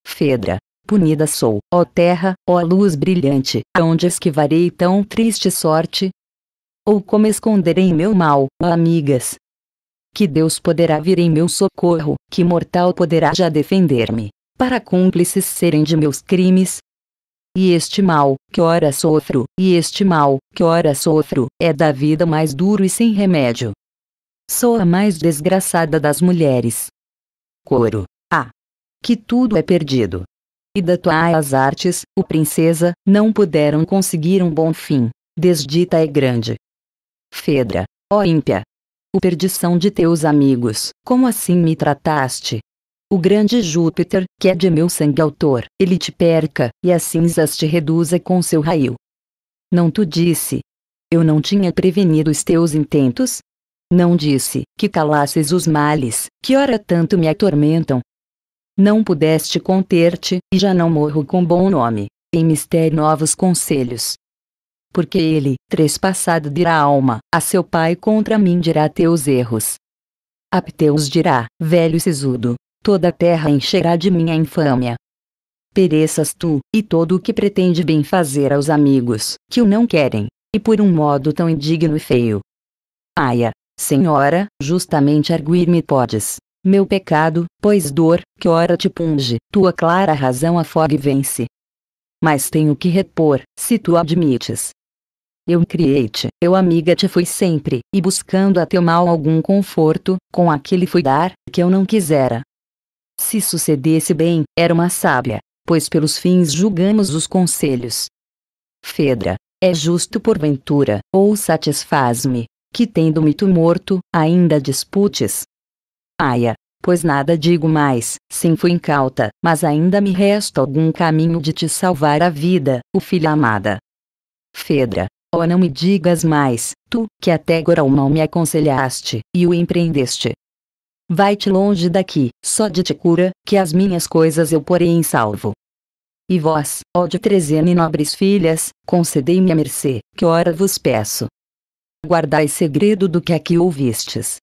Fedra, punida sou, ó terra, ó luz brilhante, aonde esquivarei tão triste sorte? Ou como esconderei meu mal, amigas? Que Deus poderá vir em meu socorro, que mortal poderá já defender-me, para cúmplices serem de meus crimes, e este mal, que ora sofro, e este mal, que ora sofro, é da vida mais duro e sem remédio. Sou a mais desgraçada das mulheres. Coro. Ah! Que tudo é perdido. E da tua as artes, o princesa, não puderam conseguir um bom fim. Desdita é grande. Fedra, ó ímpia! O perdição de teus amigos, como assim me trataste, o grande Júpiter, que é de meu sangue autor, ele te perca, e as cinzas te reduza com seu raio. Não tu disse. Eu não tinha prevenido os teus intentos? Não disse, que calasses os males, que ora tanto me atormentam. Não pudeste conter-te, e já não morro com bom nome. Em mistério novos conselhos. Porque ele, trespassado dirá alma, a seu pai contra mim dirá teus erros. Apteus dirá, velho sisudo, toda a terra encherá de minha infâmia. Pereças tu, e todo o que pretende bem fazer aos amigos, que o não querem, e por um modo tão indigno e feio. Aia, Senhora, justamente arguir-me podes, meu pecado, pois dor, que ora te punge, tua clara razão afoga e vence. Mas tenho que repor, se tu admites. Eu criei-te, eu amiga te fui sempre, e buscando a teu mal algum conforto, com aquele fui dar, que eu não quisera, se sucedesse bem, era uma sábia, pois pelos fins julgamos os conselhos. Fedra, é justo porventura, ou satisfaz-me, que tendo-me tu morto, ainda disputes? Aia, pois nada digo mais, sim fui incauta, mas ainda me resta algum caminho de te salvar a vida, o filho amada. Fedra, ó oh, não me digas mais, tu, que até agora o mal me aconselhaste, e o empreendeste, Vai-te longe daqui, só de te cura, que as minhas coisas eu porei em salvo. E vós, ó de trezena e nobres filhas, concedei-me a mercê, que ora vos peço. Guardai segredo do que aqui ouvistes.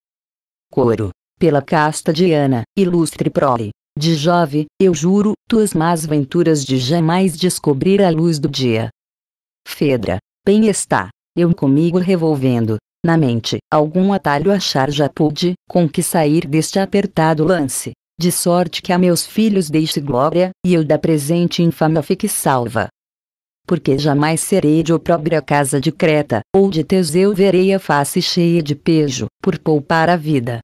Coro. Pela casta Diana, ilustre prole, de Jove, eu juro, tuas más venturas de jamais descobrir a luz do dia. Fedra, bem está, eu comigo revolvendo, na mente, algum atalho achar já pude, com que sair deste apertado lance. De sorte que a meus filhos deixe glória, e eu da presente infâmia fique salva. Porque jamais serei de própria casa de Creta, ou de Teseu verei a face cheia de pejo, por poupar a vida.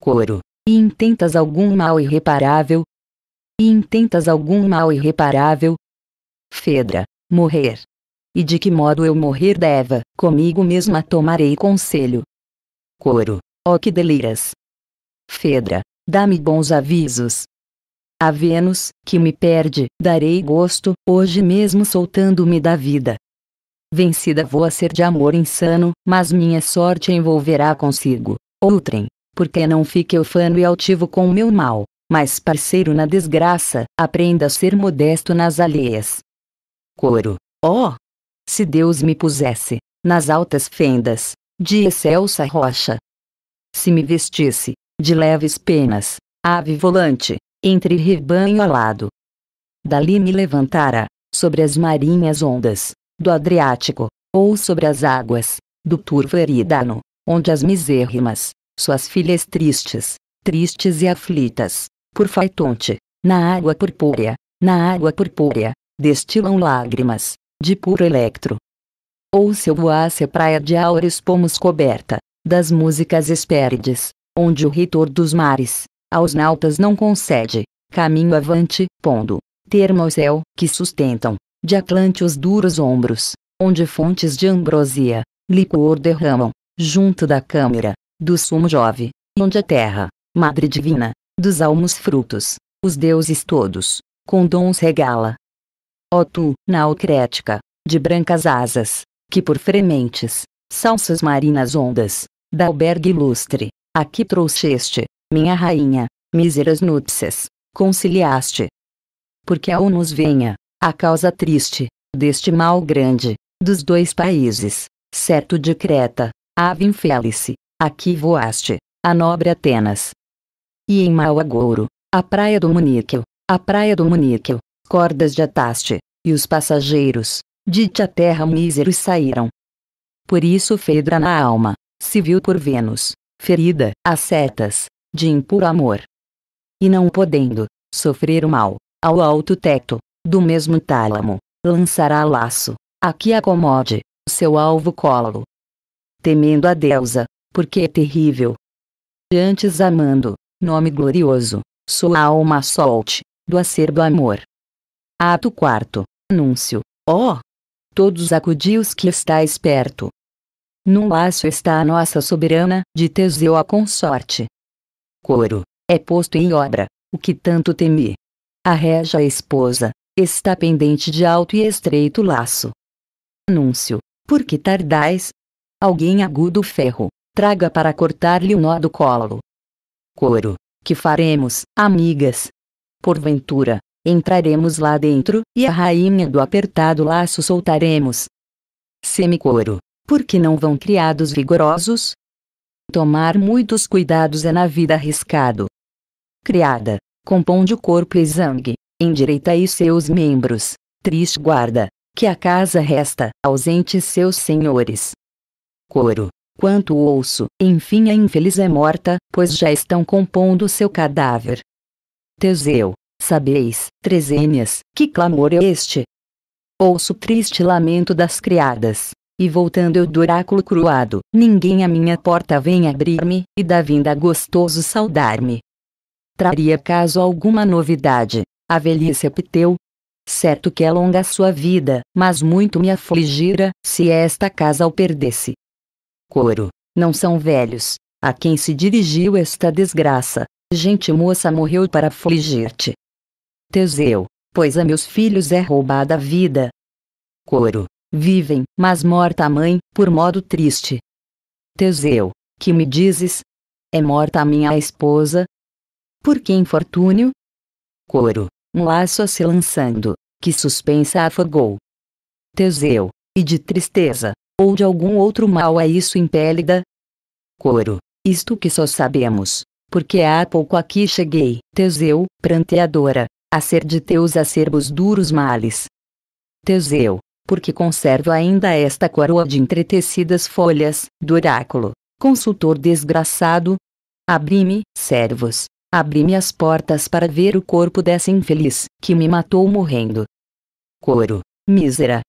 Coro. E intentas algum mal irreparável? E intentas algum mal irreparável? Fedra. Morrer e de que modo eu morrer deva, comigo mesma tomarei conselho. Coro. Ó oh, que deliras! Fedra, dá-me bons avisos. A Vênus, que me perde, darei gosto, hoje mesmo soltando-me da vida. Vencida vou a ser de amor insano, mas minha sorte envolverá consigo, outrem, porque não fique eufano e altivo com o meu mal, mas parceiro na desgraça, aprenda a ser modesto nas alheias. Coro. Ó, oh, se Deus me pusesse, nas altas fendas, de excelsa rocha. Se me vestisse, de leves penas, ave volante, entre rebanho alado. Dali me levantara, sobre as marinhas ondas, do Adriático, ou sobre as águas, do turvo erídano, onde as misérrimas, suas filhas tristes, tristes e aflitas, por faitonte, na água purpúrea, na água purpúrea, destilam lágrimas, de puro electro. Ou seu a praia de áureos pomos coberta, das músicas espérides, onde o reitor dos mares, aos nautas não concede, caminho avante, pondo, termo ao céu, que sustentam, de Atlante os duros ombros, onde fontes de ambrosia, licor derramam, junto da câmara, do sumo Jove, onde a terra, madre divina, dos almos frutos, os deuses todos, com dons regala, Ó tu, naucrética, de brancas asas, que por frementes, salsas marinas ondas, da albergue ilustre, aqui trouxeste, minha rainha, míseras núpcias, conciliaste. Porque ao nos venha, a causa triste, deste mal grande, dos dois países, certo de Creta, ave infélice, aqui voaste, a nobre Atenas. E em mau agouro, a praia do Muníquio, a praia do Muníquio cordas de ataste, e os passageiros, de a terra míseros saíram. Por isso Fedra na alma, se viu por Vênus, ferida, a setas, de impuro amor. E não podendo, sofrer o mal, ao alto teto, do mesmo tálamo, lançará laço, a que acomode, seu alvo colo. Temendo a deusa, porque é terrível. Antes amando, nome glorioso, sua alma solte, do acerbo amor, Ato 4. Anúncio. Ó! Oh, todos acudios que estáis perto. Num laço está a nossa soberana, de Teseu a consorte. Coro. É posto em obra, o que tanto temi. A reja esposa, está pendente de alto e estreito laço. Anúncio. Por que tardais? Alguém agudo ferro, traga para cortar-lhe o nó do colo. Coro. Que faremos, amigas? Porventura, Entraremos lá dentro, e a rainha do apertado laço soltaremos. Semicoro. Por que não vão criados vigorosos? Tomar muitos cuidados é na vida arriscado. Criada. Componde o corpo exangue, aí seus membros. Triste guarda, que a casa resta, ausente seus senhores. Coro. Quanto ouço, enfim a infeliz é morta, pois já estão compondo seu cadáver. Teseu, Sabeis, Trezênias, que clamor é este? Ouço o triste lamento das criadas. E voltando eu do oráculo cruado, ninguém à minha porta vem abrir-me, e da vinda gostoso saudar-me. Traria caso alguma novidade, a velhice apeteu. Certo que é longa a sua vida, mas muito me afligira, se esta casa o perdesse. Coro, não são velhos, a quem se dirigiu esta desgraça, gente moça morreu para afligir-te, Teseu, pois a meus filhos é roubada a vida. Coro, vivem, mas morta a mãe, por modo triste. Teseu, que me dizes? É morta a minha esposa? Por que infortúnio? Coro, um laço a se lançando, que suspensa afogou. Teseu, e de tristeza, ou de algum outro mal a isso impélida? Coro, isto que só sabemos, porque há pouco aqui cheguei, Teseu, pranteadora, a ser de teus acerbos duros males. Teseu, porque conservo ainda esta coroa de entretecidas folhas, do oráculo, consultor desgraçado? Abri-me, servos, abri-me as portas para ver o corpo dessa infeliz, que me matou morrendo. Coro, mísera,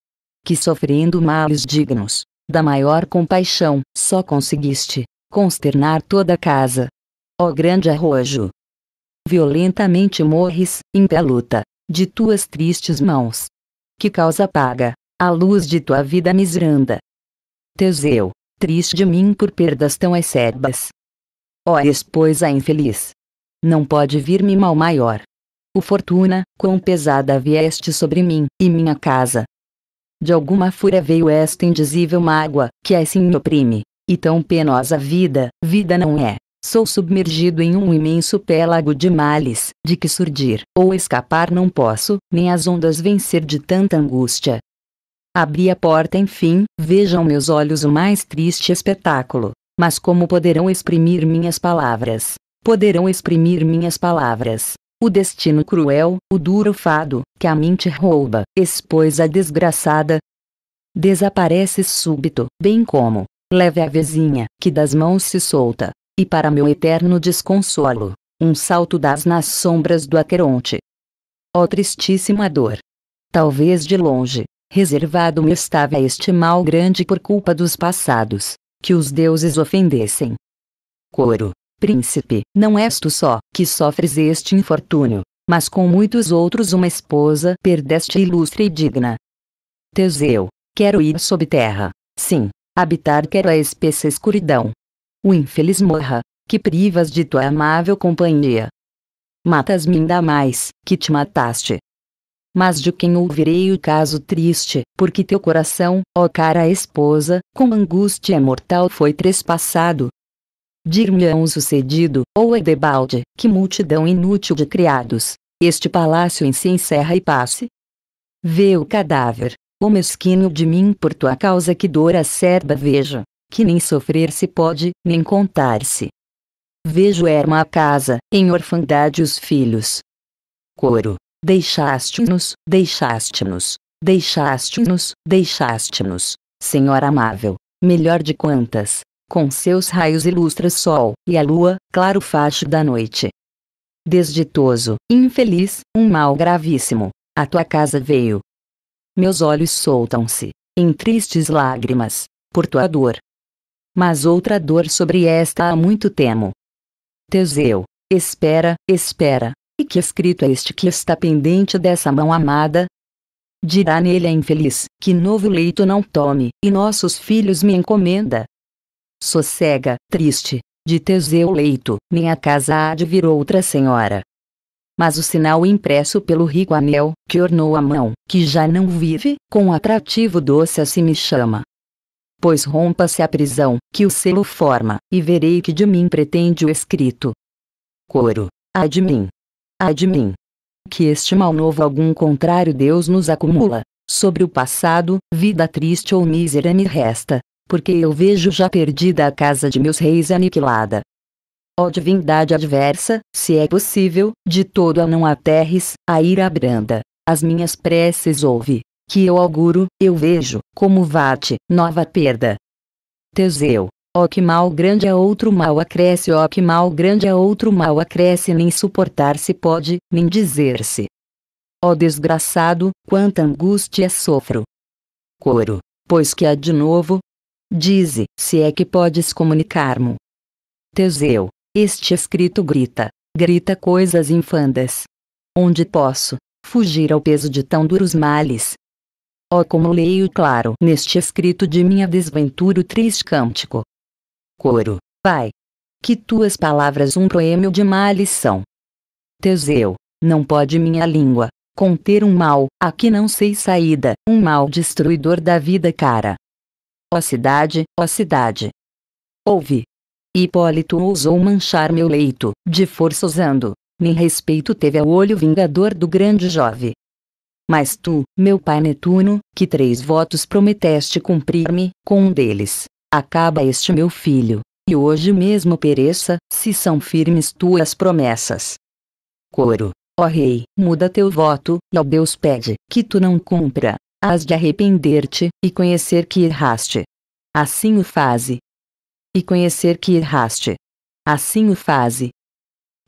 que sofrendo males dignos, da maior compaixão, só conseguiste consternar toda a casa. Ó grande arrojo, violentamente morres, luta de tuas tristes mãos. Que causa paga, a luz de tua vida misranda. Teseu, triste de mim por perdas tão acerbas. Ó esposa infeliz! Não pode vir-me mal maior. O fortuna, quão pesada vieste sobre mim e minha casa. De alguma fúria veio esta indizível mágoa, que assim me oprime, e tão penosa vida, vida não é. Sou submergido em um imenso pélago de males, de que surgir ou escapar não posso, nem as ondas vencer de tanta angústia. Abri a porta, enfim, vejam meus olhos o mais triste espetáculo. Mas como poderão exprimir minhas palavras? Poderão exprimir minhas palavras. O destino cruel, o duro fado, que a mim te rouba, expôs a desgraçada. Desaparece súbito, bem como leve a vizinha, que das mãos se solta, e para meu eterno desconsolo, um salto das nas sombras do Aqueronte. Ó oh, tristíssima dor! Talvez de longe, reservado me estava este mal grande por culpa dos passados, que os deuses ofendessem. Coro, príncipe, não és tu só, que sofres este infortúnio, mas com muitos outros uma esposa perdeste ilustre e digna. Teseu, quero ir sob terra, sim, habitar quero a espessa escuridão, o infeliz morra, que privas de tua amável companhia. Matas-me ainda mais, que te mataste. Mas de quem ouvirei o caso triste, porque teu coração, ó cara esposa, com angústia mortal foi trespassado. Dir-me-ão sucedido, ou é debalde, que multidão inútil de criados, este palácio em si encerra e passe. Vê o cadáver, o mesquinho de mim por tua causa que dor acerba veja, que nem sofrer se pode, nem contar-se. Vejo erma a casa, em orfandade os filhos. Coro. Deixaste-nos, deixaste-nos, deixaste-nos, deixaste-nos, Senhora amável, melhor de quantas, com seus raios ilustra sol, e a lua, claro facho da noite. Desditoso, infeliz, um mal gravíssimo, a tua casa veio. Meus olhos soltam-se, em tristes lágrimas, por tua dor, mas outra dor sobre esta há muito temo. Teseu, espera, espera, e que escrito é este que está pendente dessa mão amada? Dirá nele a infeliz, que novo leito não tome, e nossos filhos me encomenda. Sossega, triste, de Teseu leito, nem a casa há de vir outra senhora. Mas o sinal impresso pelo rico anel, que ornou a mão, que já não vive, com atrativo doce assim me chama, pois rompa-se a prisão, que o selo forma, e verei que de mim pretende o escrito. Coro. Ai de mim. Ai de mim. Que este mal novo algum contrário Deus nos acumula, sobre o passado, vida triste ou mísera me resta, porque eu vejo já perdida a casa de meus reis aniquilada. Ó divindade adversa, se é possível, de todo a não aterres, a ira branda, as minhas preces ouve, que eu auguro, eu vejo, como vate, nova perda. Teseu. Ó que mal grande é outro mal acresce, ó que mal grande é outro mal acresce, nem suportar-se pode, nem dizer-se. Ó desgraçado, quanta angústia sofro. Coro. Pois que há de novo? Dize, se é que podes comunicar me Teseu. Este escrito grita, grita coisas infandas. Onde posso, fugir ao peso de tão duros males, Ó como leio claro neste escrito de minha desventura o triste cântico. Coro, Pai. Que tuas palavras um proêmio de má lição. Teseu, não pode minha língua conter um mal, a que não sei saída, um mal destruidor da vida cara. Ó cidade, ó cidade. Ouve. Hipólito ousou manchar meu leito, de força usando, nem respeito teve ao olho vingador do grande Jove, mas tu, meu pai Netuno, que três votos prometeste cumprir-me, com um deles, acaba este meu filho, e hoje mesmo pereça, se são firmes tuas promessas. Coro, ó rei, muda teu voto, e ao Deus pede, que tu não cumpra, has de arrepender-te, e conhecer que erraste. Assim o faze. E conhecer que erraste. Assim o faze.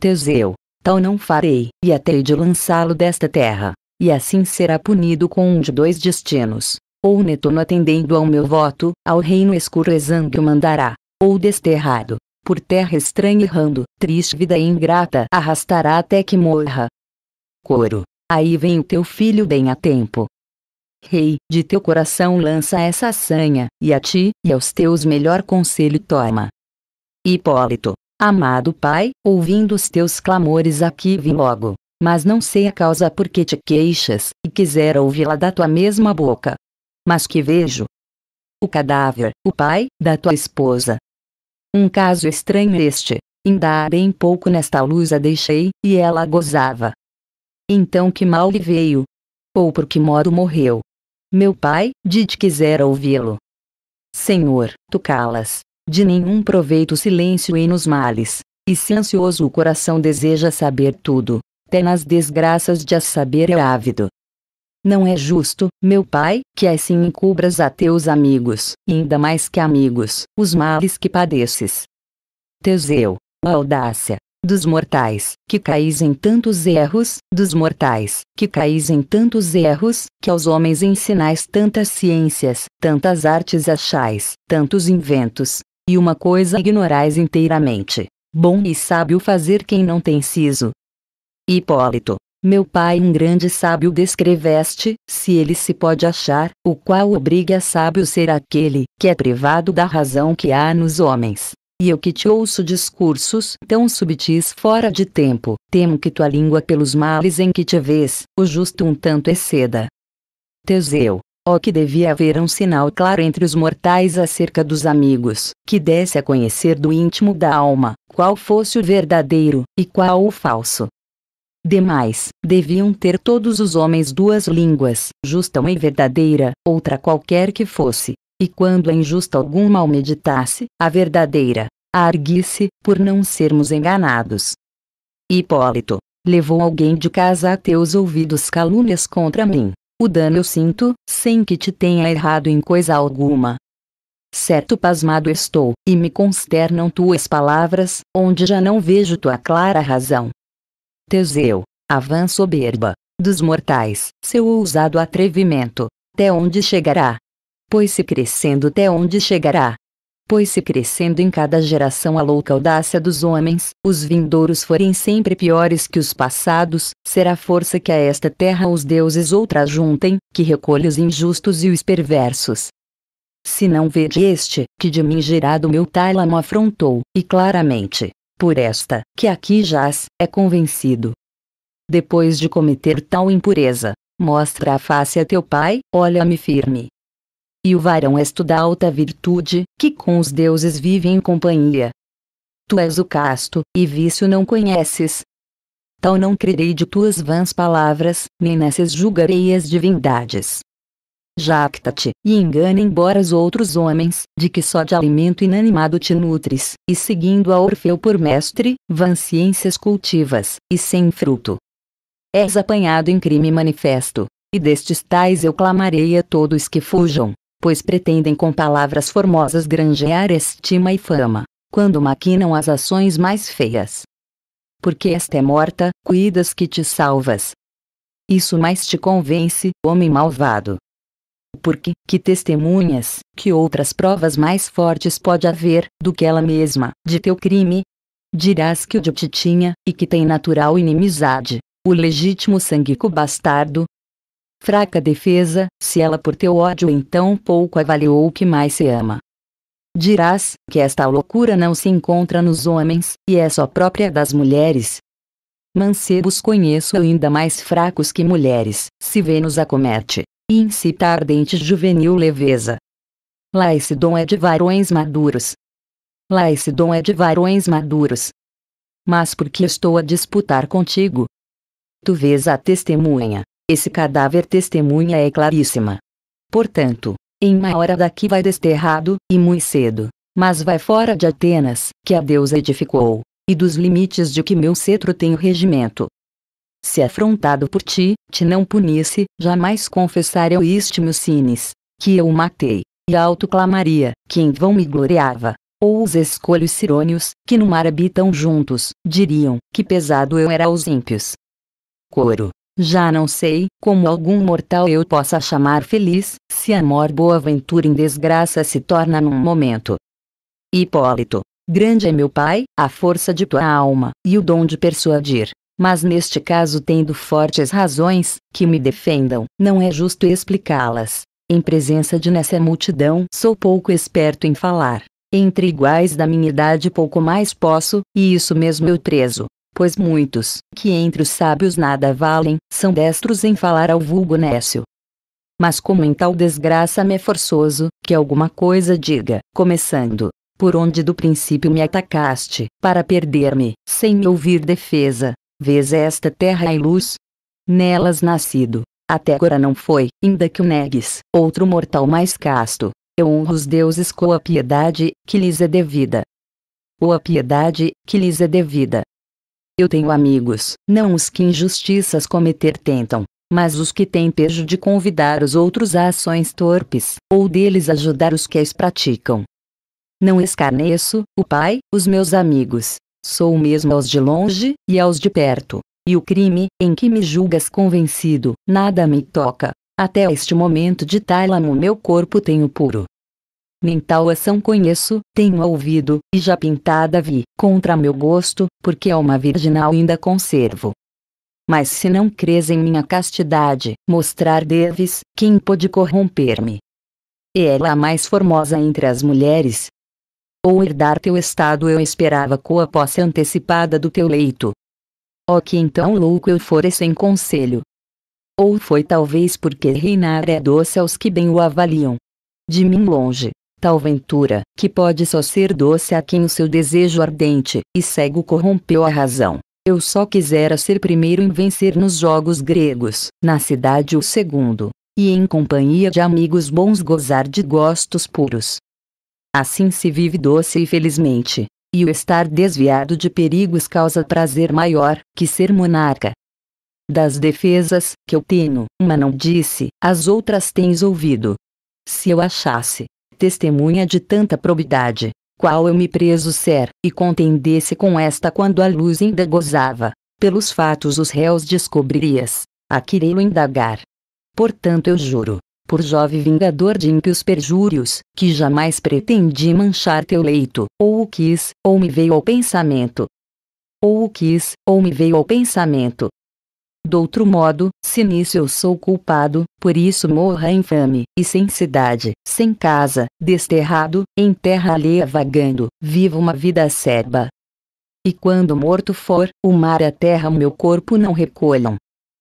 Teseu, tal não farei, e até de lançá-lo desta terra e assim será punido com um de dois destinos. Ou Netuno atendendo ao meu voto, ao reino escuro exangue o mandará, ou desterrado, por terra estranha errando, triste vida ingrata arrastará até que morra. Coro, aí vem o teu filho bem a tempo. Rei, de teu coração lança essa sanha e a ti, e aos teus melhor conselho toma. Hipólito, amado pai, ouvindo os teus clamores aqui vim logo, mas não sei a causa por que te queixas, e quisera ouvi-la da tua mesma boca. Mas que vejo? O cadáver, o pai, da tua esposa. Um caso estranho este, ainda há bem pouco nesta luz a deixei, e ela gozava. Então que mal lhe veio? Ou por que modo morreu? Meu pai, te quisera ouvi-lo. Senhor, tu calas. De nenhum proveito o silêncio e nos males, e se ansioso o coração deseja saber tudo, até nas desgraças de a saber é ávido. Não é justo, meu pai, que assim encubras a teus amigos, ainda mais que amigos, os males que padeces. Teseu, a audácia dos mortais, que caís em tantos erros, dos mortais, que caís em tantos erros, que aos homens ensinais tantas ciências, tantas artes achais, tantos inventos, e uma coisa ignorais inteiramente. Bom e sábio fazer quem não tem siso, Hipólito, meu pai um grande sábio descreveste, se ele se pode achar, o qual obriga a sábio ser aquele, que é privado da razão que há nos homens. E eu que te ouço discursos tão subtis fora de tempo, temo que tua língua pelos males em que te vês, o justo um tanto exceda. Teseu, ó que devia haver um sinal claro entre os mortais acerca dos amigos, que desse a conhecer do íntimo da alma, qual fosse o verdadeiro, e qual o falso, Demais, deviam ter todos os homens duas línguas, justa uma e verdadeira, outra qualquer que fosse. E quando a injusta algum mal meditasse, a verdadeira, a arguisse, por não sermos enganados. Hipólito, levou alguém de casa a teus ouvidos calúnias contra mim. O dano eu sinto, sem que te tenha errado em coisa alguma. Certo pasmado estou, e me consternam tuas palavras, onde já não vejo tua clara razão. Teseu, a soberba, dos mortais, seu ousado atrevimento, até onde chegará? Pois se crescendo até onde chegará? Pois se crescendo em cada geração a louca audácia dos homens, os vindouros forem sempre piores que os passados, será força que a esta terra os deuses outra juntem, que recolhe os injustos e os perversos. Se não vede este, que de mim gerado meu tálamo afrontou, e claramente, por esta, que aqui jaz, é convencido. Depois de cometer tal impureza, mostra a face a teu pai, olha-me firme. E o varão és tu da alta virtude, que com os deuses vive em companhia. Tu és o casto, e vício não conheces. Tal não crerei de tuas vãs palavras, nem nessas julgarei as divindades jacta-te, e engana embora os outros homens, de que só de alimento inanimado te nutres, e seguindo a Orfeu por mestre, vã ciências cultivas, e sem fruto. És apanhado em crime manifesto, e destes tais eu clamarei a todos que fujam, pois pretendem com palavras formosas granjear estima e fama, quando maquinam as ações mais feias. Porque esta é morta, cuidas que te salvas. Isso mais te convence, homem malvado porque que testemunhas, que outras provas mais fortes pode haver, do que ela mesma, de teu crime? Dirás que o de te tinha, e que tem natural inimizade, o legítimo sanguíco bastardo? Fraca defesa, se ela por teu ódio então pouco avaliou o que mais se ama. Dirás que esta loucura não se encontra nos homens, e é só própria das mulheres. Mancebos conheço ainda mais fracos que mulheres, se Vênus acomete, e incita a ardente juvenil leveza. dom é de varões maduros. Lá esse dom é de varões maduros. Mas por que estou a disputar contigo? Tu vês a testemunha. Esse cadáver testemunha é claríssima. Portanto, em uma hora daqui vai desterrado, e muito cedo, mas vai fora de Atenas, que a deusa edificou, e dos limites de que meu cetro tem o regimento se afrontado por ti, te não punisse, jamais confessaria o istmo cines, que eu o matei, e autoclamaria, que em vão me gloriava. Ou os escolhos cirônios, que no mar habitam juntos, diriam, que pesado eu era aos ímpios. Coro. Já não sei, como algum mortal eu possa chamar feliz, se amor boa ventura em desgraça se torna num momento. Hipólito. Grande é meu pai, a força de tua alma, e o dom de persuadir mas neste caso tendo fortes razões que me defendam, não é justo explicá-las. Em presença de nessa multidão, sou pouco esperto em falar. Entre iguais da minha idade pouco mais posso, e isso mesmo eu trezo. Pois muitos, que entre os sábios nada valem, são destros em falar ao vulgo nécio. Mas como em tal desgraça me é forçoso, que alguma coisa diga, começando, por onde do princípio me atacaste, para perder-me, sem me ouvir defesa, Vês esta terra e luz? Nelas nascido, até agora não foi, ainda que o negues, outro mortal mais casto. Eu honro os deuses com a piedade, que lhes é devida. Ou a piedade, que lhes é devida. Eu tenho amigos, não os que injustiças cometer tentam, mas os que têm pejo de convidar os outros a ações torpes, ou deles ajudar os que as praticam. Não escarneço, o Pai, os meus amigos, Sou mesmo aos de longe, e aos de perto. E o crime, em que me julgas convencido, nada me toca. Até este momento de tálamo meu corpo tenho puro. Nem tal ação conheço, tenho ouvido, e já pintada vi, contra meu gosto, porque alma virginal ainda conservo. Mas se não crês em minha castidade, mostrar deves, quem pôde corromper-me? E ela a mais formosa entre as mulheres, ou herdar teu estado eu esperava com a posse antecipada do teu leito. Oh que então louco eu fora sem conselho. Ou foi talvez porque reinar é doce aos que bem o avaliam. De mim longe, tal ventura, que pode só ser doce a quem o seu desejo ardente e cego corrompeu a razão. Eu só quisera ser primeiro em vencer nos jogos gregos, na cidade o segundo, e em companhia de amigos bons gozar de gostos puros, Assim se vive doce e felizmente. E o estar desviado de perigos causa prazer maior que ser monarca. Das defesas que eu tenho, uma não disse, as outras tens ouvido. Se eu achasse testemunha de tanta probidade, qual eu me preso ser, e contendesse com esta quando a luz ainda gozava, pelos fatos os réus descobririas, a querê-lo indagar. Portanto eu juro, por Jove vingador de ímpios perjúrios, que jamais pretendi manchar teu leito, ou o quis, ou me veio ao pensamento. Ou o quis, ou me veio ao pensamento. Doutro modo, se nisso eu sou culpado, por isso morra infame, e sem cidade, sem casa, desterrado, em terra alheia vagando, viva uma vida acerba. E quando morto for, o mar e a terra meu corpo não recolham.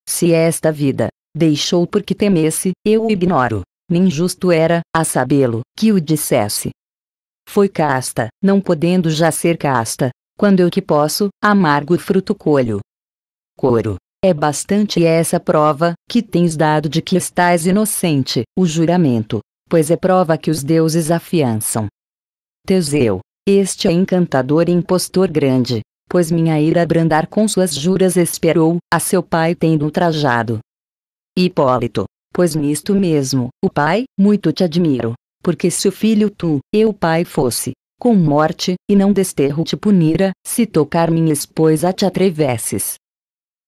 Se esta vida, deixou porque temesse, eu o ignoro. Nem justo era, a sabê-lo, que o dissesse. Foi casta, não podendo já ser casta, quando eu que posso, amargo fruto colho. Coro. É bastante essa prova, que tens dado de que estás inocente, o juramento, pois é prova que os deuses afiançam. Teseu. Este é encantador e impostor grande, pois minha ira abrandar com suas juras esperou, a seu pai tendo ultrajado, Hipólito, pois nisto mesmo, o pai, muito te admiro, porque se o filho tu, eu pai fosse, com morte, e não desterro te punira, se tocar minha esposa te atrevesses.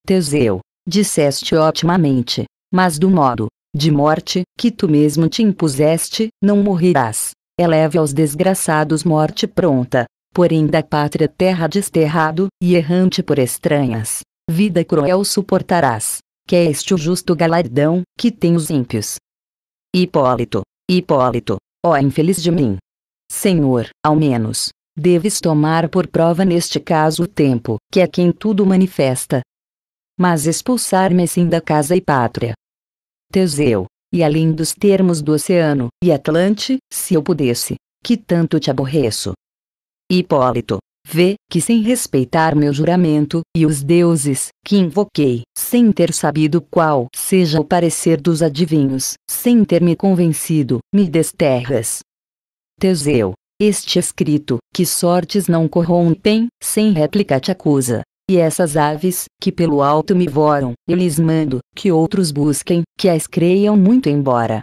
Teseu, disseste otimamente, mas do modo, de morte, que tu mesmo te impuseste, não morrerás. Eleve aos desgraçados morte pronta, porém da pátria terra desterrado, e errante por estranhas, vida cruel suportarás que é este o justo galardão, que tem os ímpios. Hipólito, Hipólito, ó infeliz de mim! Senhor, ao menos, deves tomar por prova neste caso o tempo, que é quem tudo manifesta. Mas expulsar-me sim da casa e pátria. Teseu, e além dos termos do oceano, e Atlante, se eu pudesse, que tanto te aborreço. Hipólito, Vê que sem respeitar meu juramento, e os deuses, que invoquei, sem ter sabido qual seja o parecer dos adivinhos, sem ter me convencido, me desterras. Teseu. Este escrito, que sortes não corrompem, sem réplica te acusa. E essas aves, que pelo alto me voram, eu lhes mando, que outros busquem, que as creiam muito embora.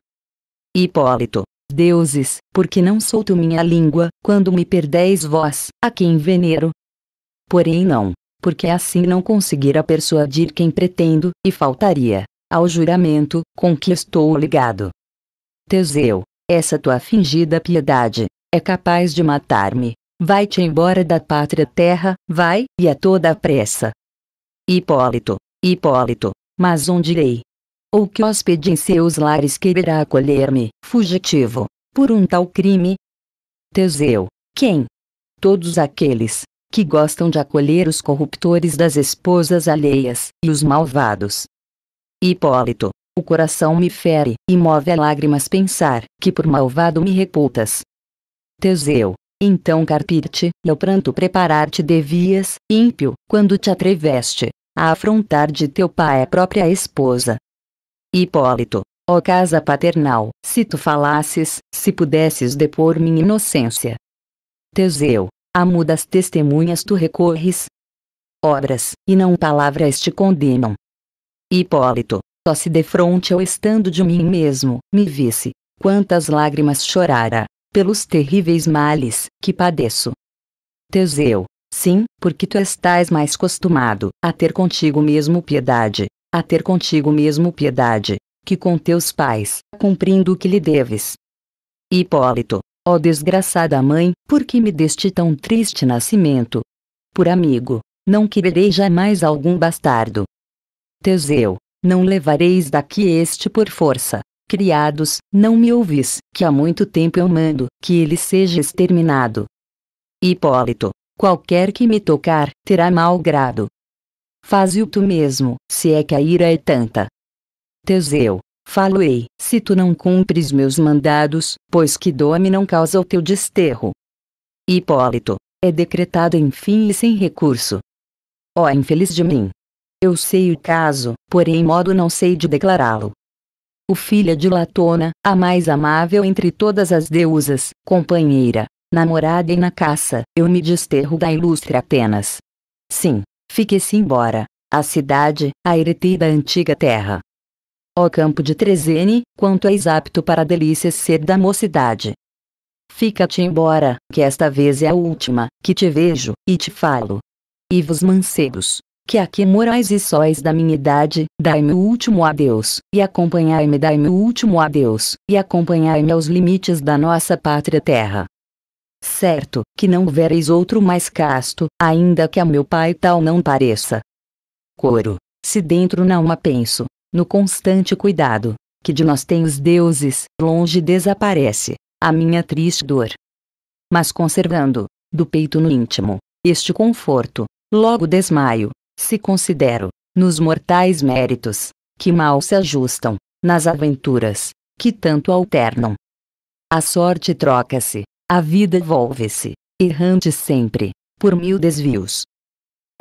Hipólito, deuses, por que não solto minha língua, quando me perdeis vós, a quem venero. Porém não, porque assim não conseguira persuadir quem pretendo, e faltaria ao juramento com que estou ligado. Teseu, essa tua fingida piedade é capaz de matar-me. Vai-te embora da pátria terra, vai, e a toda a pressa. Hipólito, Hipólito, mas onde irei? ou que hóspede em seus lares quererá acolher-me, fugitivo, por um tal crime? Teseu, quem? Todos aqueles que gostam de acolher os corruptores das esposas alheias e os malvados. Hipólito, o coração me fere e move a lágrimas pensar que por malvado me reputas. Teseu, então carpir-te e ao pranto preparar-te devias, ímpio, quando te atreveste a afrontar de teu pai a própria esposa, Hipólito, ó casa paternal, se tu falasses, se pudesses depor minha inocência. Teseu, a mudas testemunhas tu recorres. Obras, e não palavras te condenam. Hipólito, só se defronte ao estando de mim mesmo, me visse, quantas lágrimas chorara, pelos terríveis males, que padeço. Teseu, sim, porque tu estás mais costumado, a ter contigo mesmo piedade, a ter contigo mesmo piedade, que com teus pais, cumprindo o que lhe deves. Hipólito, ó desgraçada mãe, por que me deste tão triste nascimento? Por amigo, não quererei jamais algum bastardo. Teseu, não levareis daqui este por força. Criados, não me ouvis, que há muito tempo eu mando que ele seja exterminado. Hipólito, qualquer que me tocar, terá mau grado. Faze-o tu mesmo, se é que a ira é tanta. Teseu, falo-ei, se tu não cumpres meus mandados, pois que dome não causa o teu desterro. Hipólito, é decretado enfim e sem recurso. Ó oh, infeliz de mim! Eu sei o caso, porém modo não sei de declará-lo. O filho é de Latona, a mais amável entre todas as deusas, companheira, namorada e na caça, eu me desterro da ilustre Atenas. Sim, Fique-se embora. A cidade, a Eretida da antiga terra. Ó campo de Trezene, quanto és apto para delícias ser da mocidade. Fica-te embora, que esta vez é a última, que te vejo, e te falo. E vos mancebos, que aqui morais e sóis da minha idade, dai-me o último adeus, e acompanhai-me, dai-me o último adeus, e acompanhai-me aos limites da nossa pátria terra certo, que não vereis outro mais casto, ainda que a meu pai tal não pareça. Coro. Se dentro não a penso, no constante cuidado, que de nós tem os deuses, longe desaparece, a minha triste dor. Mas conservando, do peito no íntimo, este conforto, logo desmaio, se considero, nos mortais méritos, que mal se ajustam, nas aventuras, que tanto alternam. A sorte troca-se, a vida volve-se, errante sempre, por mil desvios.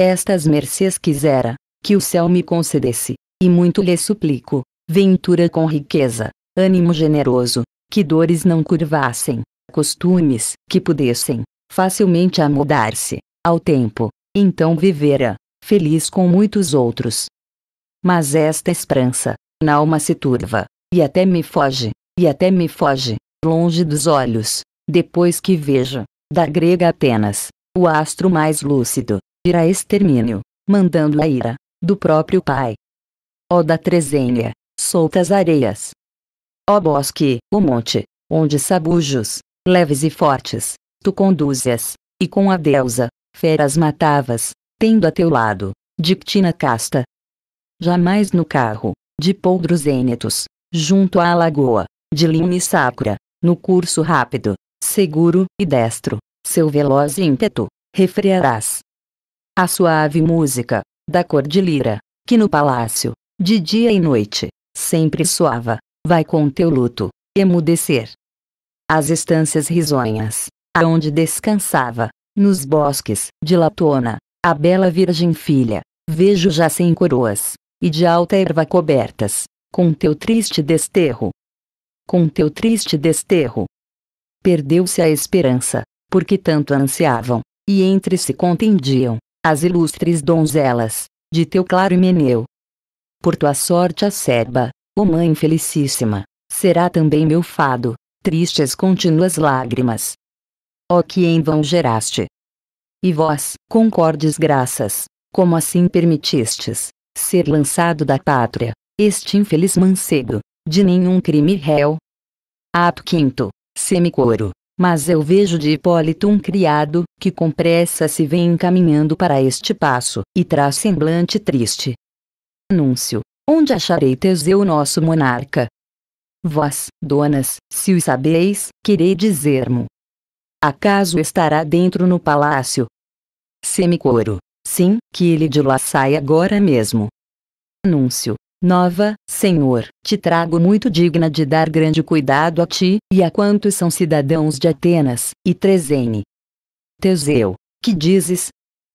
Estas mercês quisera, que o céu me concedesse, e muito lhe suplico, ventura com riqueza, ânimo generoso, que dores não curvassem, costumes que pudessem, facilmente a mudar-se, ao tempo, então vivera, feliz com muitos outros. Mas esta esperança, na alma se turva, e até me foge, e até me foge, longe dos olhos, depois que veja, da grega Atenas, o astro mais lúcido, irá extermínio, mandando a ira, do próprio Pai. Ó da trezênia, soltas areias. Ó bosque, o monte, onde sabujos, leves e fortes, tu conduzias, e com a deusa, feras matavas, tendo a teu lado, dictina casta. Jamais no carro, de poldros ênetos, junto à lagoa, de lime sacra, no curso rápido, seguro e destro, seu veloz ímpeto, refrearás a suave música da cordilheira, que no palácio, de dia e noite, sempre soava, vai com teu luto emudecer. As estâncias risonhas, aonde descansava, nos bosques de Latona, a bela Virgem Filha, vejo já sem coroas, e de alta erva cobertas, com teu triste desterro. Com teu triste desterro, perdeu-se a esperança, porque tanto ansiavam, e entre si contendiam, as ilustres donzelas, de teu claro meneu. Por tua sorte acerba, ó mãe felicíssima, será também meu fado, tristes contínuas lágrimas. Ó oh que em vão geraste! E vós, concordes graças, como assim permitistes, ser lançado da pátria, este infeliz mancebo, de nenhum crime réu. Ato 5 semicoro. Mas eu vejo de Hipólito um criado, que com pressa se vem encaminhando para este passo, e traz semblante triste. Anúncio. Onde acharei Teseu nosso monarca? Vós, donas, se o sabeis, querei dizer-mo. Acaso estará dentro no palácio? Semicoro. Sim, que ele de lá sai agora mesmo. Anúncio. Nova, Senhor, te trago muito digna de dar grande cuidado a ti, e a quantos são cidadãos de Atenas, e Trezene. Teseu, que dizes?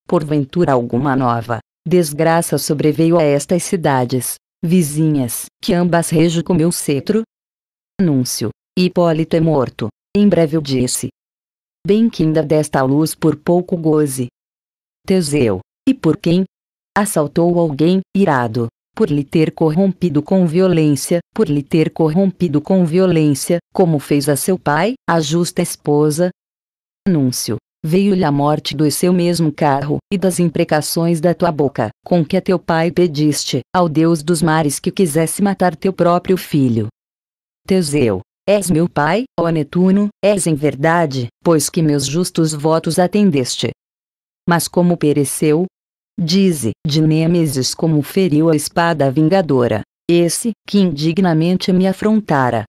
Porventura alguma nova, desgraça sobreveio a estas cidades, vizinhas, que ambas rejo com meu cetro? Anúncio, Hipólito é morto, em breve eu disse. Bem que ainda desta luz por pouco goze. Teseu, e por quem? Assaltou alguém, irado, por lhe ter corrompido com violência, por lhe ter corrompido com violência, como fez a seu pai, a justa esposa. Anúncio. Veio-lhe a morte do seu mesmo carro, e das imprecações da tua boca, com que a teu pai pediste, ao Deus dos mares que quisesse matar teu próprio filho. Teseu. És meu pai, ó Netuno, és em verdade, pois que meus justos votos atendeste. Mas como pereceu, Dize de Nêmesis como feriu a espada vingadora, esse que indignamente me afrontara.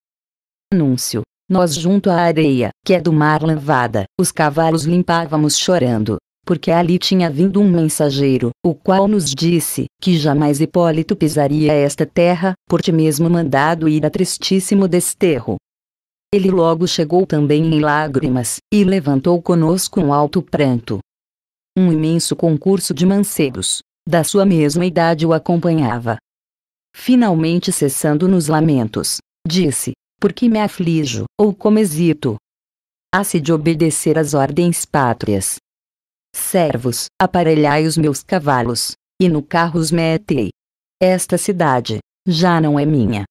Anúncio. Nós junto à areia, que é do mar lavada, os cavalos limpávamos chorando, porque ali tinha vindo um mensageiro, o qual nos disse que jamais Hipólito pisaria esta terra, por ti mesmo mandado ir a tristíssimo desterro. Ele logo chegou também em lágrimas, e levantou conosco um alto pranto, um imenso concurso de mancebos, da sua mesma idade o acompanhava. Finalmente cessando nos lamentos, disse, por que me aflijo, ou como hesito? Há se de obedecer às ordens pátrias. Servos, aparelhai os meus cavalos, e no carro os metei. Esta cidade, já não é minha.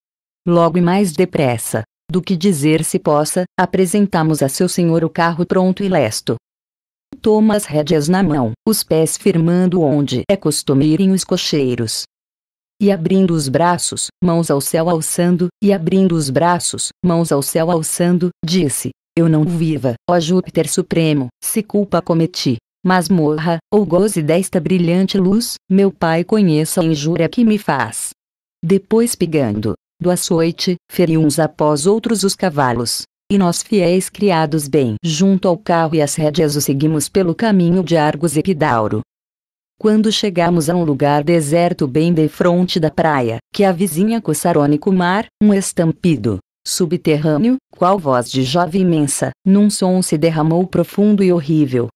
Logo e mais depressa, do que dizer se possa, apresentamos a seu senhor o carro pronto e lesto, Toma as rédeas na mão, os pés firmando onde é costume irem os cocheiros. E abrindo os braços, mãos ao céu alçando, e abrindo os braços, mãos ao céu alçando, disse: Eu não viva, ó Júpiter Supremo, se culpa cometi. Mas morra, ou goze desta brilhante luz, meu pai conheça a injúria que me faz. Depois pegando, do açoite, feriu uns após outros os cavalos, e nós fiéis criados bem junto ao carro e às rédeas o seguimos pelo caminho de Argos Epidauro. Quando chegamos a um lugar deserto bem defronte da praia, que avizinha Cossarônico Mar, um estampido, subterrâneo, qual voz de jove imensa, num som se derramou profundo e horrível.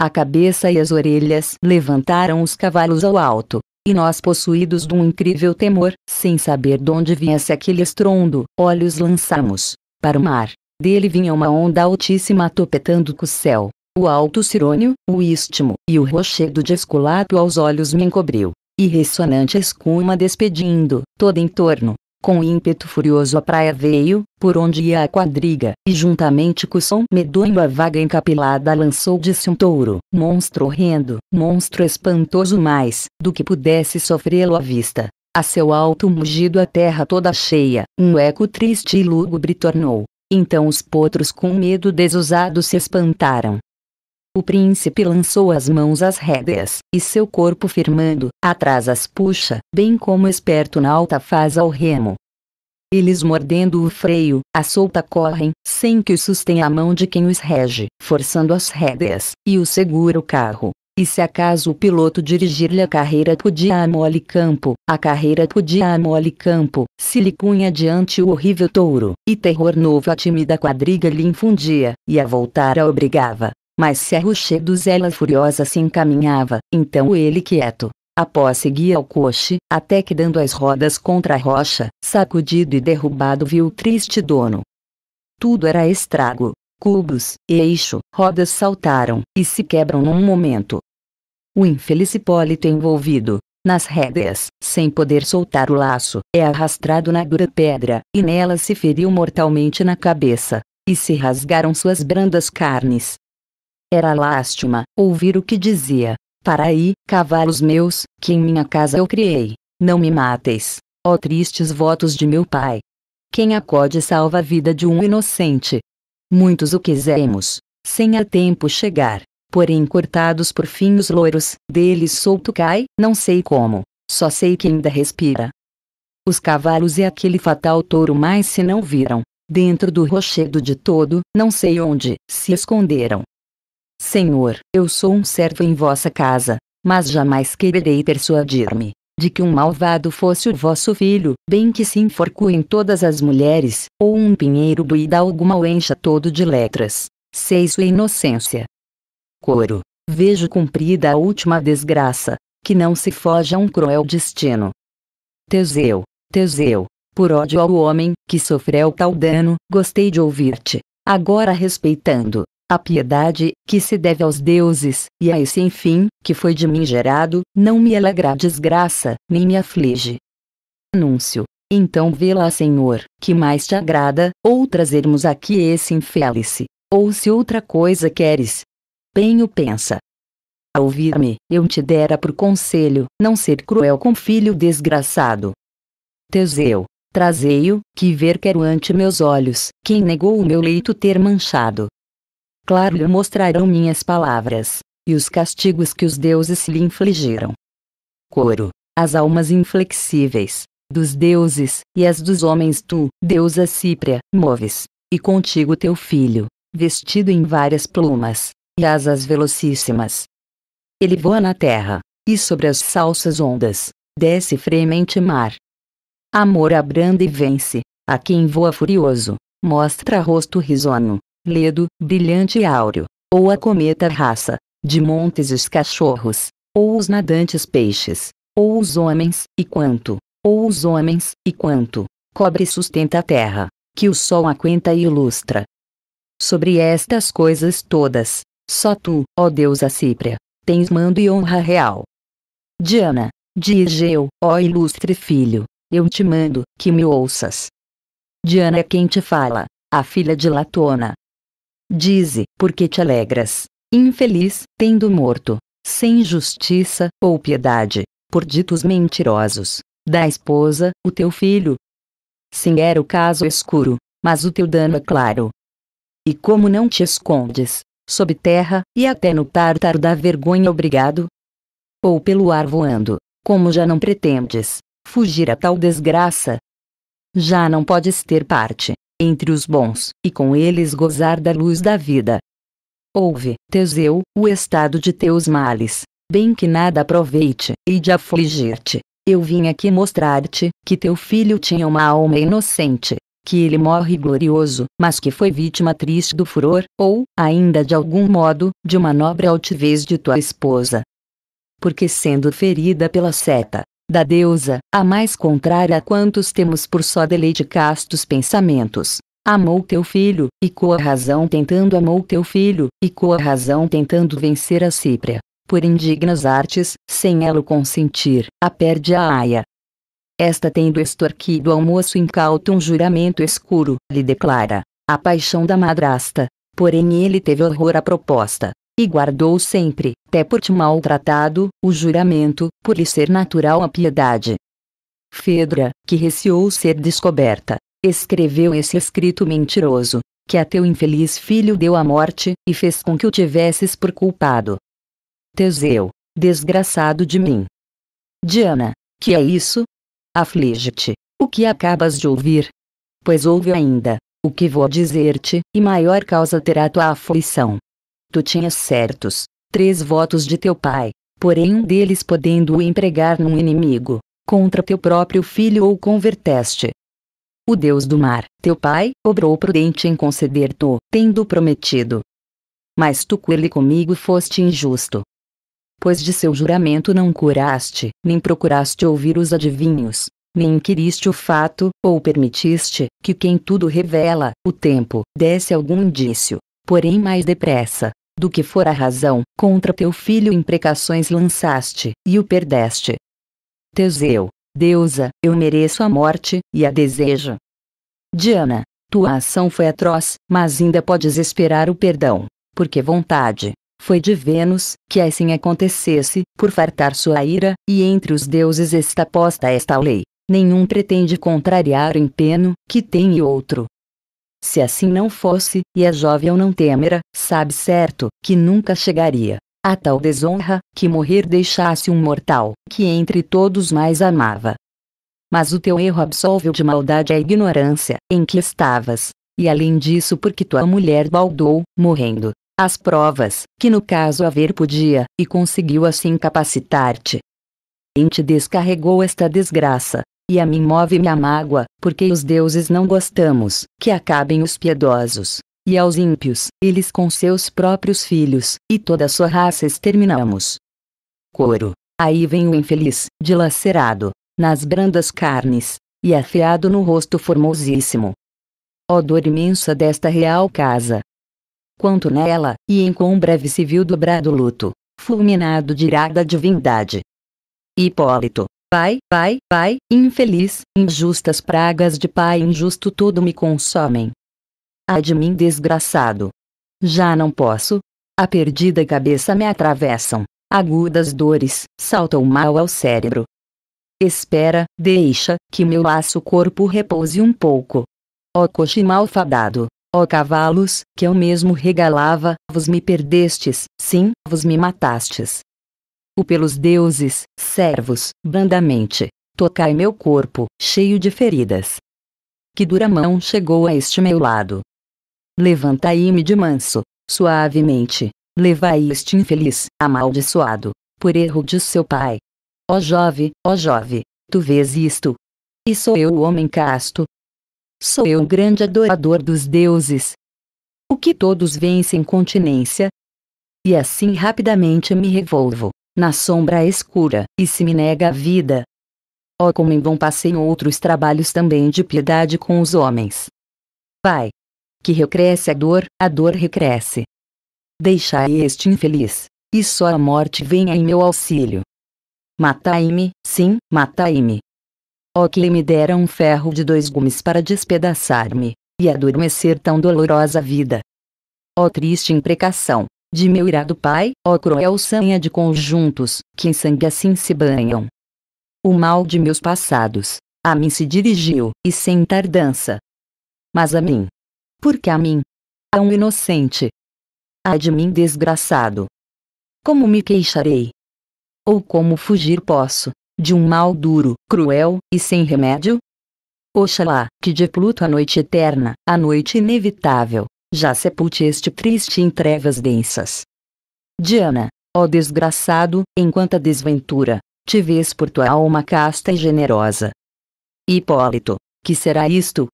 A cabeça e as orelhas levantaram os cavalos ao alto, e nós, possuídos de um incrível temor, sem saber de onde viesse aquele estrondo, olhos lançamos, para o mar. Dele vinha uma onda altíssima topetando com o céu. O alto cirônio, o istmo e o rochedo de esculato aos olhos me encobriu. E ressonante escuma despedindo, todo em torno. Com ímpeto furioso a praia veio, por onde ia a quadriga, e juntamente com o som medonho a vaga encapilada lançou disse um touro, monstro horrendo, monstro espantoso mais, do que pudesse sofrê-lo à vista. A seu alto mugido a terra toda cheia, um eco triste e lúgubre tornou. Então os potros com medo desusados se espantaram. O príncipe lançou as mãos às rédeas, e seu corpo firmando, atrás as puxa, bem como esperto na alta faz ao remo. Eles mordendo o freio, a solta correm, sem que o sustenha a mão de quem os rege, forçando as rédeas, e o segura o carro. E se acaso o piloto dirigir-lhe a carreira podia a mole campo, a carreira podia a mole campo, se lhe cunha diante o horrível touro, e terror novo a tímida quadriga lhe infundia, e a voltar a obrigava. Mas se a rochedos ela furiosa se encaminhava, então ele quieto, Após seguia ao coche, até que dando as rodas contra a rocha, sacudido e derrubado viu o triste dono. Tudo era estrago. Cubos, eixo, rodas saltaram, e se quebram num momento. O infeliz Hipólito envolvido, nas rédeas, sem poder soltar o laço, é arrastado na dura pedra, e nela se feriu mortalmente na cabeça, e se rasgaram suas brandas carnes. Era lástima, ouvir o que dizia, para aí, cavalos meus, que em minha casa eu criei, não me mateis, ó tristes votos de meu pai. Quem acode salva a vida de um inocente. Muitos o quisemos, sem a tempo chegar, porém cortados por finhos loiros, deles solto cai, não sei como, só sei que ainda respira. Os cavalos e aquele fatal touro mais se não viram, dentro do rochedo de todo, não sei onde, se esconderam. Senhor, eu sou um servo em vossa casa, mas jamais quererei persuadir-me de que um malvado fosse o vosso filho, bem que se enforcuem todas as mulheres, ou um pinheiro do Hidalgo mal encha todo de letras. Sei sua inocência, coro. vejo cumprida a última desgraça, que não se foge a um cruel destino. Teseu, Teseu, por ódio ao homem que sofreu tal dano, gostei de ouvir-te, agora respeitando a piedade que se deve aos deuses, e a esse enfim que foi de mim gerado, não me alegra a desgraça, nem me aflige. Anúncio. Então vê-la, Senhor, que mais te agrada, ou trazermos aqui esse infelice, ou se outra coisa queres, empenho pensa. A ouvir-me, eu te dera por conselho, não ser cruel com filho desgraçado. Teseu, trazei-o, que ver quero ante meus olhos, quem negou o meu leito ter manchado. Claro lhe mostrarão minhas palavras, e os castigos que os deuses lhe infligiram. Coro, as almas inflexíveis, dos deuses, e as dos homens tu, deusa Cípria, moves, e contigo teu filho, vestido em várias plumas, e asas velocíssimas. Ele voa na terra, e sobre as salsas ondas, desce fremente mar. Amor abranda e vence, a quem voa furioso, mostra rosto risono, ledo, brilhante e áureo, ou a cometa raça, de montes os cachorros, ou os nadantes peixes, ou os homens, e quanto, ou os homens, e quanto, cobre e sustenta a terra, que o sol aquenta e ilustra. Sobre estas coisas todas, só tu, ó deusa Cípria, tens mando e honra real. Diana, diz eu, ó ilustre filho, eu te mando que me ouças. Diana é quem te fala, a filha de Latona. Dize, porque te alegras, infeliz, tendo morto, sem justiça ou piedade, por ditos mentirosos, da esposa, o teu filho. Sim, era o caso escuro, mas o teu dano é claro. E como não te escondes, sob terra e até no tártaro da vergonha obrigado? Ou pelo ar voando, como já não pretendes fugir a tal desgraça? Já não podes ter parte entre os bons e com eles gozar da luz da vida. Ouve, Teseu, o estado de teus males, bem que nada aproveite e de afligir-te. Eu vim aqui mostrar-te que teu filho tinha uma alma inocente que ele morre glorioso, mas que foi vítima triste do furor, ou, ainda de algum modo, de uma nobre altivez de tua esposa. Porque sendo ferida pela seta da deusa, a mais contrária a quantos temos por só deleite castos pensamentos, amou teu filho, e com a razão tentando amou teu filho, e com a razão tentando vencer a Cípria. Por indignas artes, sem ela o consentir, a perde a aia, esta tendo extorquido ao moço incauto um juramento escuro, lhe declara, a paixão da madrasta, porém ele teve horror à proposta, e guardou sempre, até por te maltratado, o juramento, por lhe ser natural a piedade. Fedra, que receou ser descoberta, escreveu esse escrito mentiroso, que a teu infeliz filho deu a morte, e fez com que o tivesses por culpado. Teseu, desgraçado de mim. Diana, que é isso? aflige-te, o que acabas de ouvir. Pois ouve ainda, o que vou dizer-te, e maior causa terá tua aflição. Tu tinhas certos, três votos de teu pai, porém um deles podendo o empregar num inimigo, contra teu próprio filho ou converteste. O Deus do mar, teu pai, obrou prudente em conceder-te, tendo prometido. Mas tu coelho comigo foste injusto, pois de seu juramento não curaste, nem procuraste ouvir os adivinhos, nem inquiriste o fato, ou permitiste, que quem tudo revela, o tempo, desse algum indício, porém mais depressa, do que fora a razão, contra teu filho imprecações lançaste, e o perdeste. Teseu, deusa, eu mereço a morte, e a desejo. Diana, tua ação foi atroz, mas ainda podes esperar o perdão, porque vontade, foi de Vênus, que assim acontecesse, por fartar sua ira, e entre os deuses está posta esta lei. Nenhum pretende contrariar o empenho, que tem e outro. Se assim não fosse, e a jovem não temera, sabe certo, que nunca chegaria a tal desonra, que morrer deixasse um mortal, que entre todos mais amava. Mas o teu erro absolveu de maldade a ignorância, em que estavas, e além disso porque tua mulher baldou, morrendo, as provas, que no caso haver podia, e conseguiu assim capacitar-te. Em te descarregou esta desgraça, e a mim move-me a mágoa, porque os deuses não gostamos, que acabem os piedosos, e aos ímpios, eles com seus próprios filhos, e toda a sua raça exterminamos. Coro. Aí vem o infeliz, dilacerado, nas brandas carnes, e afiado no rosto formosíssimo. Ó dor imensa desta real casa, quanto nela, e em quão breve se viu dobrado luto, fulminado de irada divindade. Hipólito, pai, pai, pai, infeliz, injustas pragas de pai injusto tudo me consomem. Ai de mim desgraçado. Já não posso. A perdida cabeça me atravessam, agudas dores, saltam mal ao cérebro. Espera, deixa, que meu laço corpo repouse um pouco. Ó oh, coche malfadado, Ó cavalos, que eu mesmo regalava, vos me perdestes, sim, vos me matastes. O pelos deuses, servos, brandamente, tocai meu corpo, cheio de feridas. Que dura mão chegou a este meu lado. Levantai-me de manso, suavemente, levai este infeliz, amaldiçoado, por erro de seu pai. Ó Jove, ó Jove, tu vês isto? E sou eu o homem casto, Sou eu o grande adorador dos deuses. O que todos veem sem continência? E assim rapidamente me revolvo, na sombra escura, e se me nega a vida. Oh, como em vão passei outros trabalhos também de piedade com os homens. Pai! Que recresce a dor, a dor recresce. Deixai este infeliz, e só a morte venha em meu auxílio. Matai-me, sim, matai-me. Oh que me dera um ferro de dois gumes para despedaçar-me, e adormecer tão dolorosa vida. Oh triste imprecação, de meu irado pai, oh cruel sanha de conjuntos, que em sangue assim se banham. O mal de meus passados, a mim se dirigiu, e sem tardança. Mas a mim. Porque a mim? A um inocente. Ai de mim desgraçado. Como me queixarei? Ou como fugir posso, de um mal duro, cruel e sem remédio? Oxalá, que de Pluto a noite eterna, a noite inevitável, já sepulte este triste em trevas densas. Diana, ó desgraçado, enquanto a desventura, te vês por tua alma casta e generosa. Hipólito, que será isto?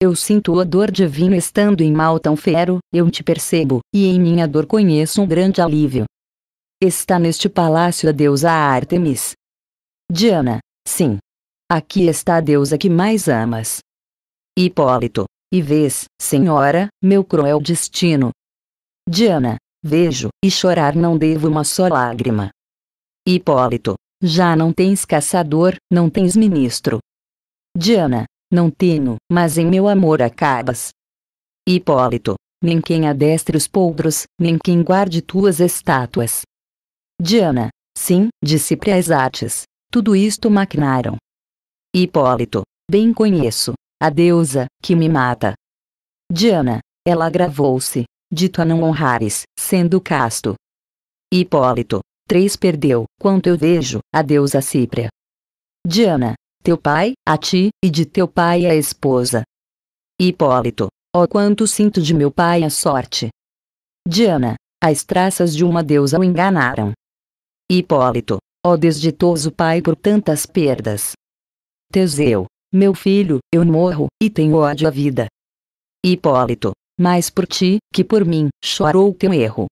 Eu sinto o odor divino estando em mal tão fero, eu te percebo, e em minha dor conheço um grande alívio. Está neste palácio a deusa Artemis, Diana, sim. Aqui está a deusa que mais amas. Hipólito, e vês, senhora, meu cruel destino. Diana, vejo, e chorar não devo uma só lágrima. Hipólito, já não tens caçador, não tens ministro. Diana, não tenho, mas em meu amor acabas. Hipólito, nem quem adestre os poldros, nem quem guarde tuas estátuas. Diana, sim, disse Preasates, tudo isto maquinaram. Hipólito, bem conheço, a deusa, que me mata. Diana, ela agravou-se, dito a não honrares, sendo casto. Hipólito, três perdeu, quanto eu vejo, a deusa Cípria. Diana, teu pai, a ti, e de teu pai a esposa. Hipólito, ó oh, quanto sinto de meu pai a sorte. Diana, as traças de uma deusa o enganaram. Hipólito, Ó oh desditoso pai por tantas perdas. Teseu, meu filho, eu morro, e tenho ódio à vida. Hipólito, mais por ti, que por mim, chorou teu erro.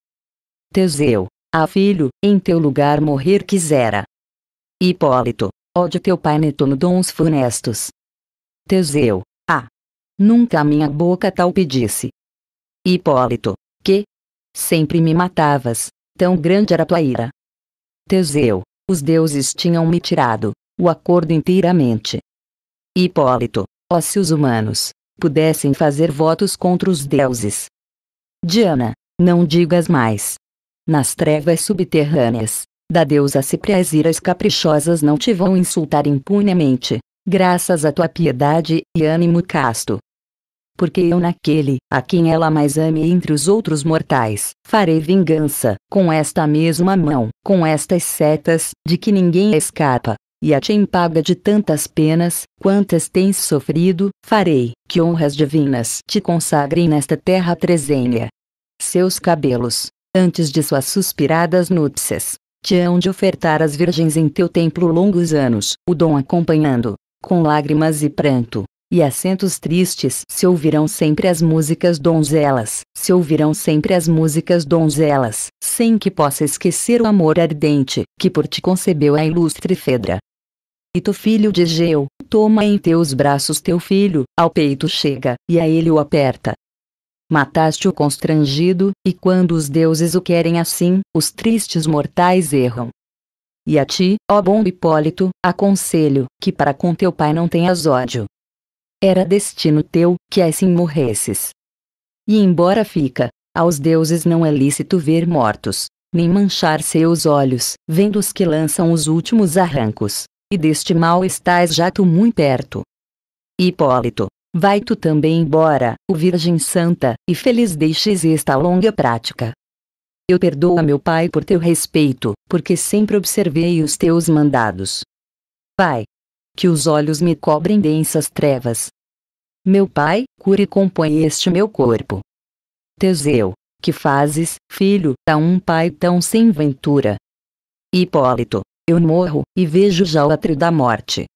Teseu, ah filho, em teu lugar morrer quisera. Hipólito, ódio teu pai Netuno dons funestos. Teseu, ah! Nunca a minha boca tal pedisse. Hipólito, que? Sempre me matavas, tão grande era tua ira. Teseu, os deuses tinham me tirado o acordo inteiramente. Hipólito, ó se os humanos pudessem fazer votos contra os deuses. Diana, não digas mais. Nas trevas subterrâneas, da deusa Cipria as iras caprichosas não te vão insultar impunemente, graças à tua piedade e ânimo casto porque eu naquele, a quem ela mais ame entre os outros mortais, farei vingança, com esta mesma mão, com estas setas, de que ninguém escapa. E a ti em paga de tantas penas, quantas tens sofrido, farei, que honras divinas te consagrem nesta terra trezênia. Seus cabelos, antes de suas suspiradas núpcias, te hão de ofertar as virgens em teu templo longos anos, o dom acompanhando, com lágrimas e pranto, e acentos tristes. Se ouvirão sempre as músicas donzelas, se ouvirão sempre as músicas donzelas, sem que possa esquecer o amor ardente, que por ti concebeu a ilustre Fedra. E tu filho de Geu, toma em teus braços teu filho, ao peito chega, e a ele o aperta. Mataste o constrangido, e quando os deuses o querem assim, os tristes mortais erram. E a ti, ó bom Hipólito, aconselho, que para com teu pai não tenhas ódio, era destino teu, que assim morresses. E embora fica, aos deuses não é lícito ver mortos, nem manchar seus olhos, vendo os que lançam os últimos arrancos, e deste mal estás já tu muito perto. Hipólito, vai tu também embora, o Virgem Santa, e feliz deixes esta longa prática. Eu perdoo a meu pai por teu respeito, porque sempre observei os teus mandados. Pai, que os olhos me cobrem densas trevas. Meu pai, cure e compõe este meu corpo. Teseu, que fazes, filho, a tá um pai tão sem ventura? Hipólito, eu morro, e vejo já o atrio da morte.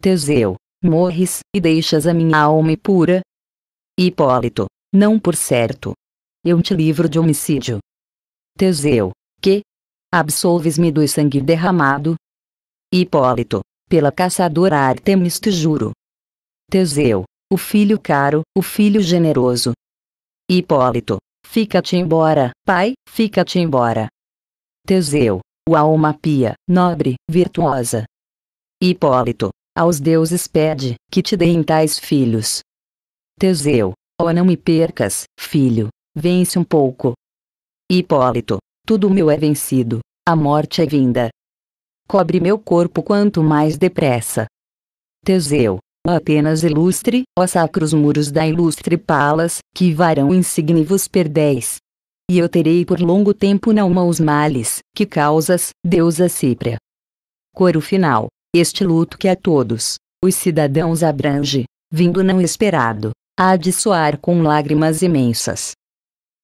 Teseu, morres, e deixas a minha alma impura? Hipólito, não por certo. Eu te livro de homicídio. Teseu, que? Absolves-me do sangue derramado? Hipólito, pela caçadora Artemis te juro. Teseu, o filho caro, o filho generoso. Hipólito, fica-te embora, pai, fica-te embora. Teseu, o alma pia, nobre, virtuosa. Hipólito, aos deuses pede, que te deem tais filhos. Teseu, oh, não me percas, filho, vence um pouco. Hipólito, tudo meu é vencido, a morte é vinda, cobre meu corpo quanto mais depressa. Teseu, apenas ilustre, ó sacros muros da ilustre Palas, que varão insigne vos perdeis. E eu terei por longo tempo na alma os males, que causas, deusa Cípria. Coro final, este luto que a todos, os cidadãos abrange, vindo não esperado, há de soar com lágrimas imensas.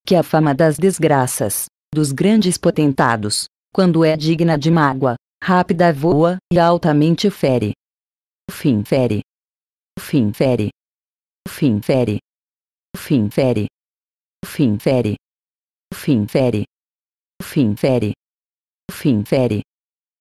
Que a fama das desgraças, dos grandes potentados, quando é digna de mágoa, rápida voa e altamente fere. Fim fere. Fim fere. Fim fere. Fim fere. Fim fere. Fim fere. Fim fere. Fim fere.